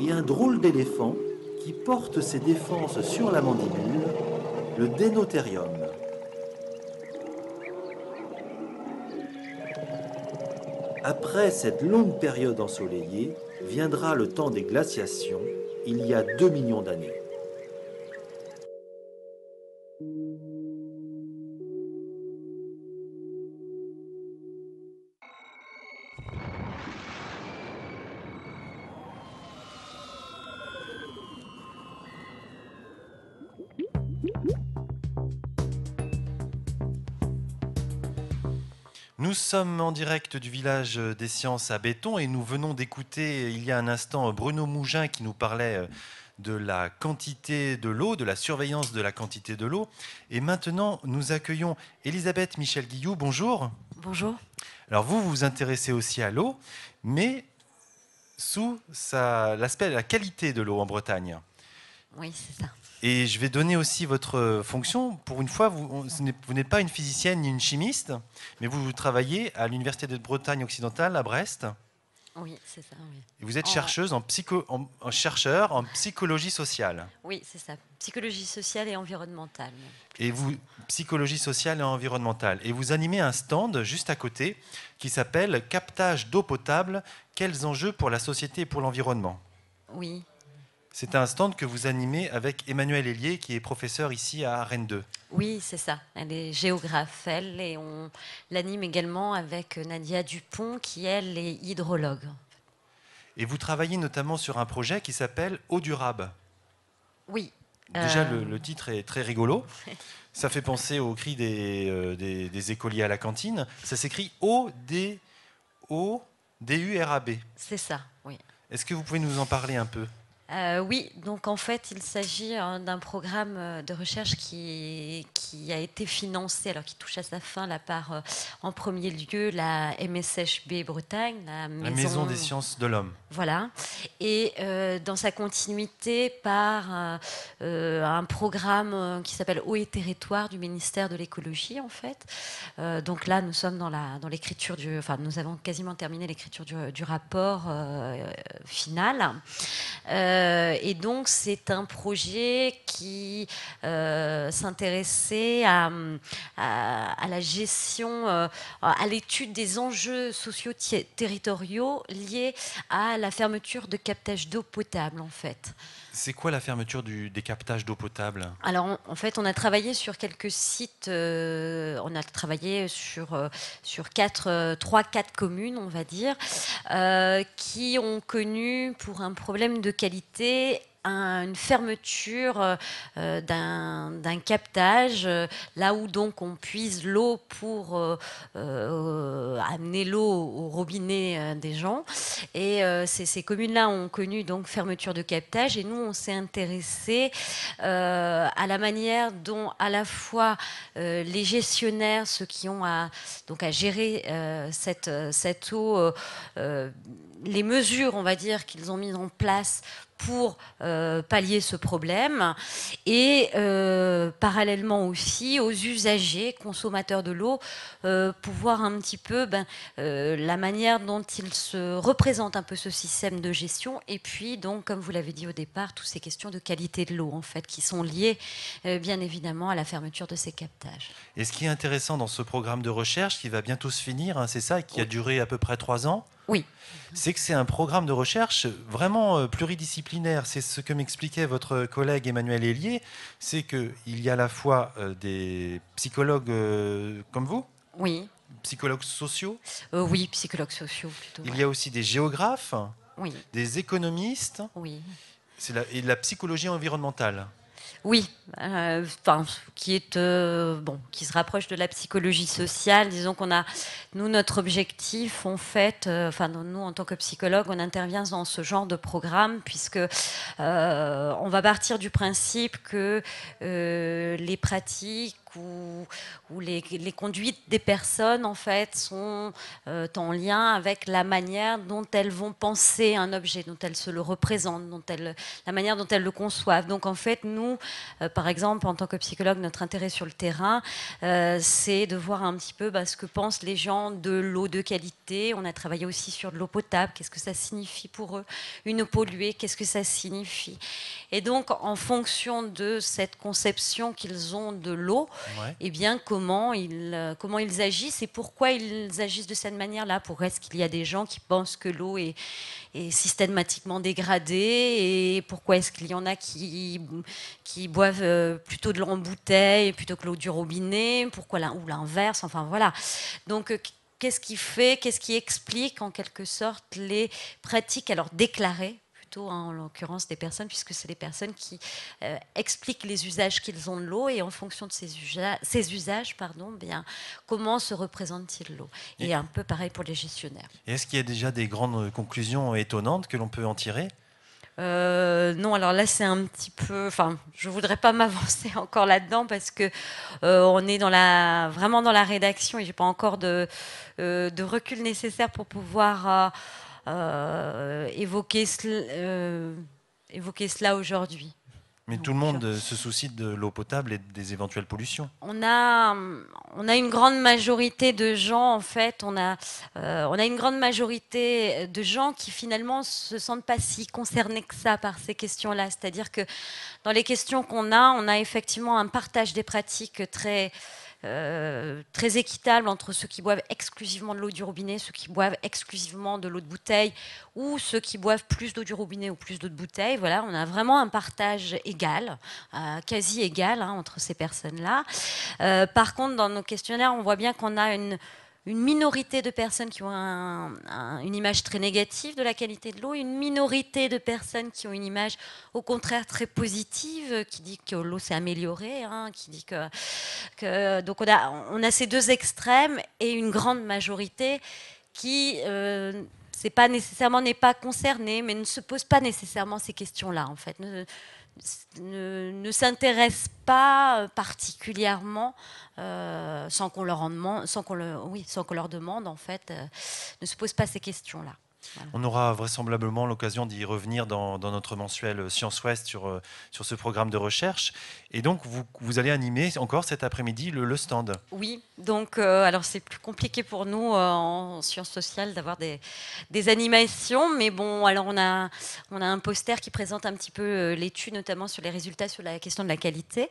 et un drôle d'éléphant qui porte ses défenses sur la mandibule, le dénotérium. Après cette longue période ensoleillée, viendra le temps des glaciations, il y a 2 millions d'années. sommes en direct du village des sciences à Béton et nous venons d'écouter il y a un instant Bruno Mougin qui nous parlait euh, de la quantité de l'eau, de la surveillance de la quantité de l'eau. Et maintenant, nous accueillons Elisabeth Michel Guillou. Bonjour. Bonjour. Alors vous, vous vous intéressez aussi à l'eau, mais sous l'aspect de la qualité de l'eau en Bretagne. Oui, c'est ça. Et je vais donner aussi votre fonction. Pour une fois, vous, n'êtes pas une physicienne ni une chimiste, mais vous, travaillez à l'Université de Bretagne occidentale à Brest. Oui, c'est ça. Et vous êtes chercheuse en, psycho, chercheur en psychologie sociale. Oui, c'est ça. Psychologie sociale et environnementale. Et vous, psychologie sociale et environnementale. Et vous animez un stand juste à côté qui s'appelle Captage d'eau potable. Quels enjeux pour la société et pour l'environnement Oui, c'est un stand que vous animez avec Emmanuel Hélier, qui est professeur ici à Rennes 2. Oui, c'est ça. Elle est géographe, elle, et on l'anime également avec Nadia Dupont, qui, elle, est hydrologue. Et vous travaillez notamment sur un projet qui s'appelle Eau durable. Oui. Déjà, euh, le, titre est très rigolo. (laughs) ça fait penser au cri euh, des, des, écoliers à la cantine. Ça s'écrit O-D-O-D-U-R-A-B. C'est ça, oui. Est-ce que vous pouvez nous en parler un peu euh, oui, donc en fait, il s'agit hein, d'un programme euh, de recherche qui, a été financé, alors qui touche à sa fin la par, euh, en premier lieu, la MSHB Bretagne, la Maison, des Sciences de l'Homme. Voilà, et dans sa continuité par un programme qui s'appelle Eau et Territoire du ministère de l'Écologie, en fait. donc là, nous sommes dans, dans l'écriture du. Enfin, nous avons quasiment terminé l'écriture du, rapport final. Euh, et donc, c'est un projet qui euh, s'intéressait à, la gestion, euh, à l'étude des enjeux sociaux territoriaux liés à la fermeture de captage d'eau potable, en fait. C'est quoi la fermeture du, décaptage d'eau potable Alors, en fait, on a travaillé sur quelques sites. Euh, on a travaillé sur, euh, sur 3, 4 euh, communes, on va dire, qui ont connu, pour un problème de qualité, une fermeture euh, euh, d'un captage, euh, là où donc on puise l'eau pour amener l'eau au robinet des gens. Et ces, communes-là ont connu donc fermeture de captage, et nous on s'est intéressé à la manière dont à la fois les gestionnaires, ceux qui ont à, donc à gérer cette, cette eau les mesures, on va dire, qu'ils ont mises en place pour euh, pallier ce problème et euh, parallèlement aussi aux usagers, consommateurs de l'eau, euh, pouvoir un petit peu ben, euh, la manière dont ils se représentent un peu ce système de gestion et puis donc comme vous l'avez dit au départ, toutes ces questions de qualité de l'eau en fait qui sont liées bien évidemment à la fermeture de ces captages. Et ce qui est intéressant dans ce programme de recherche qui va bientôt se finir, hein, c'est ça, qui a duré à peu près trois ans, oui. C'est que c'est un programme de recherche vraiment euh, pluridisciplinaire. C'est ce que m'expliquait votre collègue Emmanuel Hélier. C'est qu'il y a à la fois euh, des psychologues euh, comme vous. Oui. Psychologues sociaux Oui, psychologues sociaux plutôt. Il y a aussi des géographes, oui. des économistes. Oui. C'est la, et la psychologie environnementale. Oui, euh, enfin, qui est euh, bon, qui se rapproche de la psychologie sociale. Disons qu'on a, nous, notre objectif, en fait, euh, enfin, nous, en tant que psychologue, on intervient dans ce genre de programme puisque on va partir du principe que les pratiques où, les, conduites des personnes en fait sont euh, en lien avec la manière dont elles vont penser un objet, dont elles se le représentent, dont elles, la manière dont elles le conçoivent. Donc en fait, nous, euh, par exemple, en tant que psychologue, notre intérêt sur le terrain, euh, c'est de voir un petit peu bah, ce que pensent les gens de l'eau de qualité. On a travaillé aussi sur de l'eau potable. Qu'est-ce que ça signifie pour eux Une eau polluée, qu'est-ce que ça signifie Et donc, en fonction de cette conception qu'ils ont de l'eau, et eh bien, comment ils, euh, comment ils agissent et pourquoi ils agissent de cette manière-là. Pourquoi est-ce qu'il y a des gens qui pensent que l'eau est, systématiquement dégradée et pourquoi est-ce qu'il y en a qui, qui boivent euh, plutôt de l'eau en bouteille plutôt que l'eau du robinet Pourquoi ou l'inverse Enfin voilà. Donc euh, qu'est-ce qui fait, qu'est-ce qui explique en quelque sorte les pratiques alors déclarées Hein, en l'occurrence des personnes, puisque c'est les personnes qui euh, expliquent les usages qu'ils ont de l'eau et en fonction de ces, usages, ces usages pardon, bien, comment se représente-t-il l'eau. Et, un peu pareil pour les gestionnaires. Est-ce qu'il y a déjà des grandes conclusions étonnantes que l'on peut en tirer euh, non, alors là c'est un petit peu, enfin, je voudrais pas (laughs) m'avancer encore là-dedans parce que euh, on est dans la, vraiment dans la rédaction et j'ai pas encore de, de recul nécessaire pour pouvoir euh, évoquer, euh, évoquer cela aujourd'hui. Mais tout le monde euh, se soucie de l'eau potable et des éventuelles pollutions. On a, on a une grande majorité de gens, en fait, on a, on a une grande majorité de gens qui finalement se sentent pas si concernés que ça par ces questions-là. C'est-à-dire que dans les questions qu'on a, on a effectivement un partage des pratiques très, euh, très équitable entre ceux qui boivent exclusivement de l'eau du robinet, ceux qui boivent exclusivement de l'eau de bouteille, ou ceux qui boivent plus d'eau du robinet ou plus d'eau de bouteille. Voilà, on a vraiment un partage égal, euh, quasi égal hein, entre ces personnes-là. Euh, par contre, dans nos questionnaires, on voit bien qu'on a une une minorité de personnes qui ont une image très négative de la qualité de l'eau, une minorité de personnes qui ont une image au contraire très positive, qui dit que l'eau s'est améliorée, hein, qui dit que, donc on a, ces deux extrêmes et une grande majorité qui euh, c'est pas nécessairement n'est pas concernée, mais ne se pose pas nécessairement ces questions-là en fait ne, s'intéressent pas particulièrement, euh, sans qu'on leur demande, le, oui, leur demande en fait, euh, ne se posent pas ces questions-là. On aura vraisemblablement l'occasion d'y revenir dans, notre mensuel Science Ouest sur, euh, sur ce programme de recherche. Et donc, vous, allez animer encore cet après-midi le, stand. Oui, donc, euh, alors c'est plus compliqué pour nous euh, en sciences sociales d'avoir des, animations, mais bon, alors on a, on a un poster qui présente un petit peu l'étude, notamment sur les résultats sur la question de la qualité.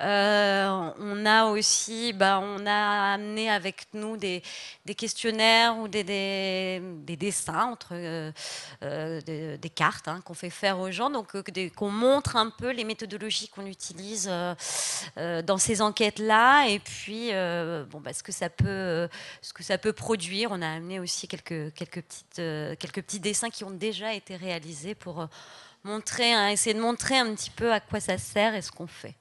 on a aussi, bah, on a amené avec nous des, questionnaires ou des dessins entre euh, euh, euh, des, cartes hein, qu'on fait faire aux gens, donc qu'on montre un peu les méthodologies qu'on utilise dans ces enquêtes-là, et puis bon, bah, ce, que ça peut, ce que ça peut produire. On a amené aussi quelques, quelques, petites, quelques petits dessins qui ont déjà été réalisés pour montrer, essayer de montrer un petit peu à quoi ça sert et ce qu'on fait.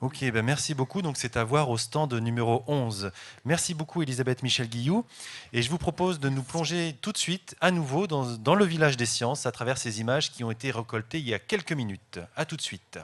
Ok, ben merci beaucoup. Donc c'est à voir au stand numéro 11. Merci beaucoup Elisabeth Michel Guillou. Et je vous propose de nous plonger tout de suite à nouveau dans, dans le village des sciences à travers ces images qui ont été récoltées il y a quelques minutes. A tout de suite.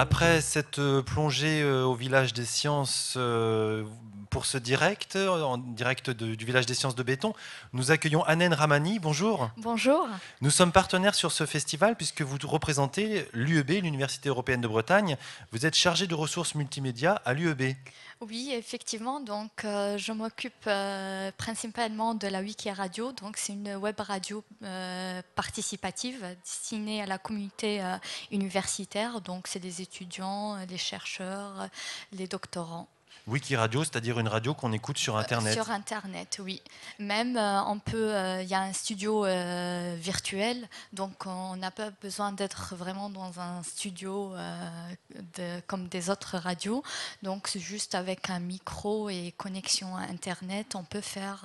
Après cette euh, plongée euh, au village des sciences, euh, pour ce direct, en direct du village des sciences de béton. Nous accueillons Anen Ramani. Bonjour. Bonjour. Nous sommes partenaires sur ce festival puisque vous représentez l'UEB, l'Université européenne de Bretagne. Vous êtes chargé de ressources multimédia à l'UEB. Oui, effectivement. Donc, euh, je m'occupe euh, principalement de la Wiki Radio. Donc, c'est une web radio euh, participative destinée à la communauté universitaire. Donc, c'est des étudiants, des chercheurs, les doctorants. Wiki radio, c'est-à-dire une radio qu'on écoute sur euh, Internet. sur Internet, oui. Même, euh, on peut, euh, il y a un studio virtuel, donc on n'a pas besoin d'être vraiment dans un studio comme des autres radios. Donc juste avec un micro et connexion à Internet, on peut faire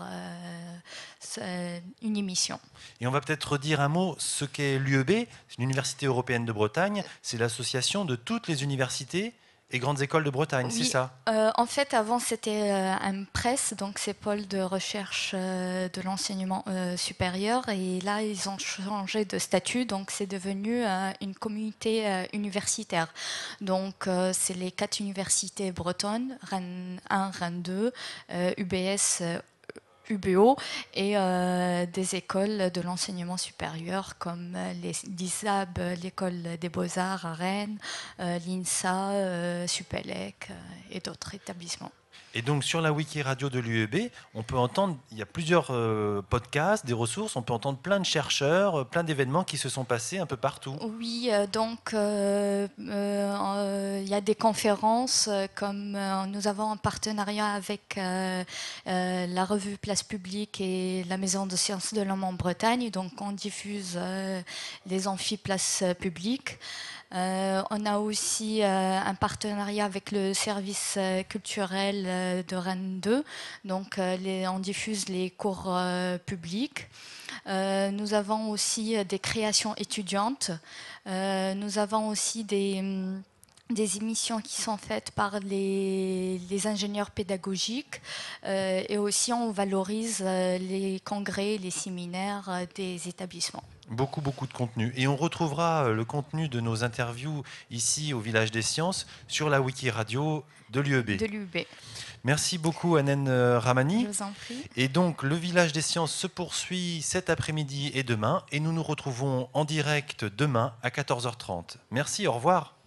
une émission. Et on va peut-être dire un mot ce qu'est l'UEB, l'Université européenne de Bretagne. C'est l'association de toutes les universités grandes écoles de Bretagne, c'est ça euh, En fait, avant, c'était euh, un presse, donc c'est pôle de recherche euh, de l'enseignement supérieur. Et là, ils ont changé de statut, donc c'est devenu une communauté universitaire. Donc, c'est les quatre universités bretonnes, Rennes 1, Rennes 2, UBS, UBO et euh, des écoles de l'enseignement supérieur comme euh, les, l'ISAB, euh, l'école des beaux-arts à Rennes, l'INSA, SUPELEC et d'autres établissements. Et donc sur la wiki radio de l'UEB, on peut entendre, il y a plusieurs euh, podcasts, des ressources, on peut entendre plein de chercheurs, euh, plein d'événements qui se sont passés un peu partout. Oui, euh, donc il y a des conférences comme nous avons un partenariat avec la revue Place Publique et la Maison de Sciences de l'Homme en Bretagne, donc on diffuse les amphis Place Publique. Euh, on a aussi euh, un partenariat avec le service euh, culturel de Rennes 2. Donc, on diffuse les cours publics. nous avons aussi des créations étudiantes. nous avons aussi des émissions qui sont faites par les, ingénieurs pédagogiques et aussi on valorise les congrès, les séminaires des établissements. Beaucoup, beaucoup de contenu. Et on retrouvera euh, le contenu de nos interviews ici au Village des Sciences sur la Wiki Radio de l'UEB. De l'UEB. Merci beaucoup, Anen euh, Ramani. Je vous en prie. Et donc, le Village des Sciences se poursuit cet après-midi et demain. Et nous nous retrouvons en direct demain à 14h30. Merci, au revoir.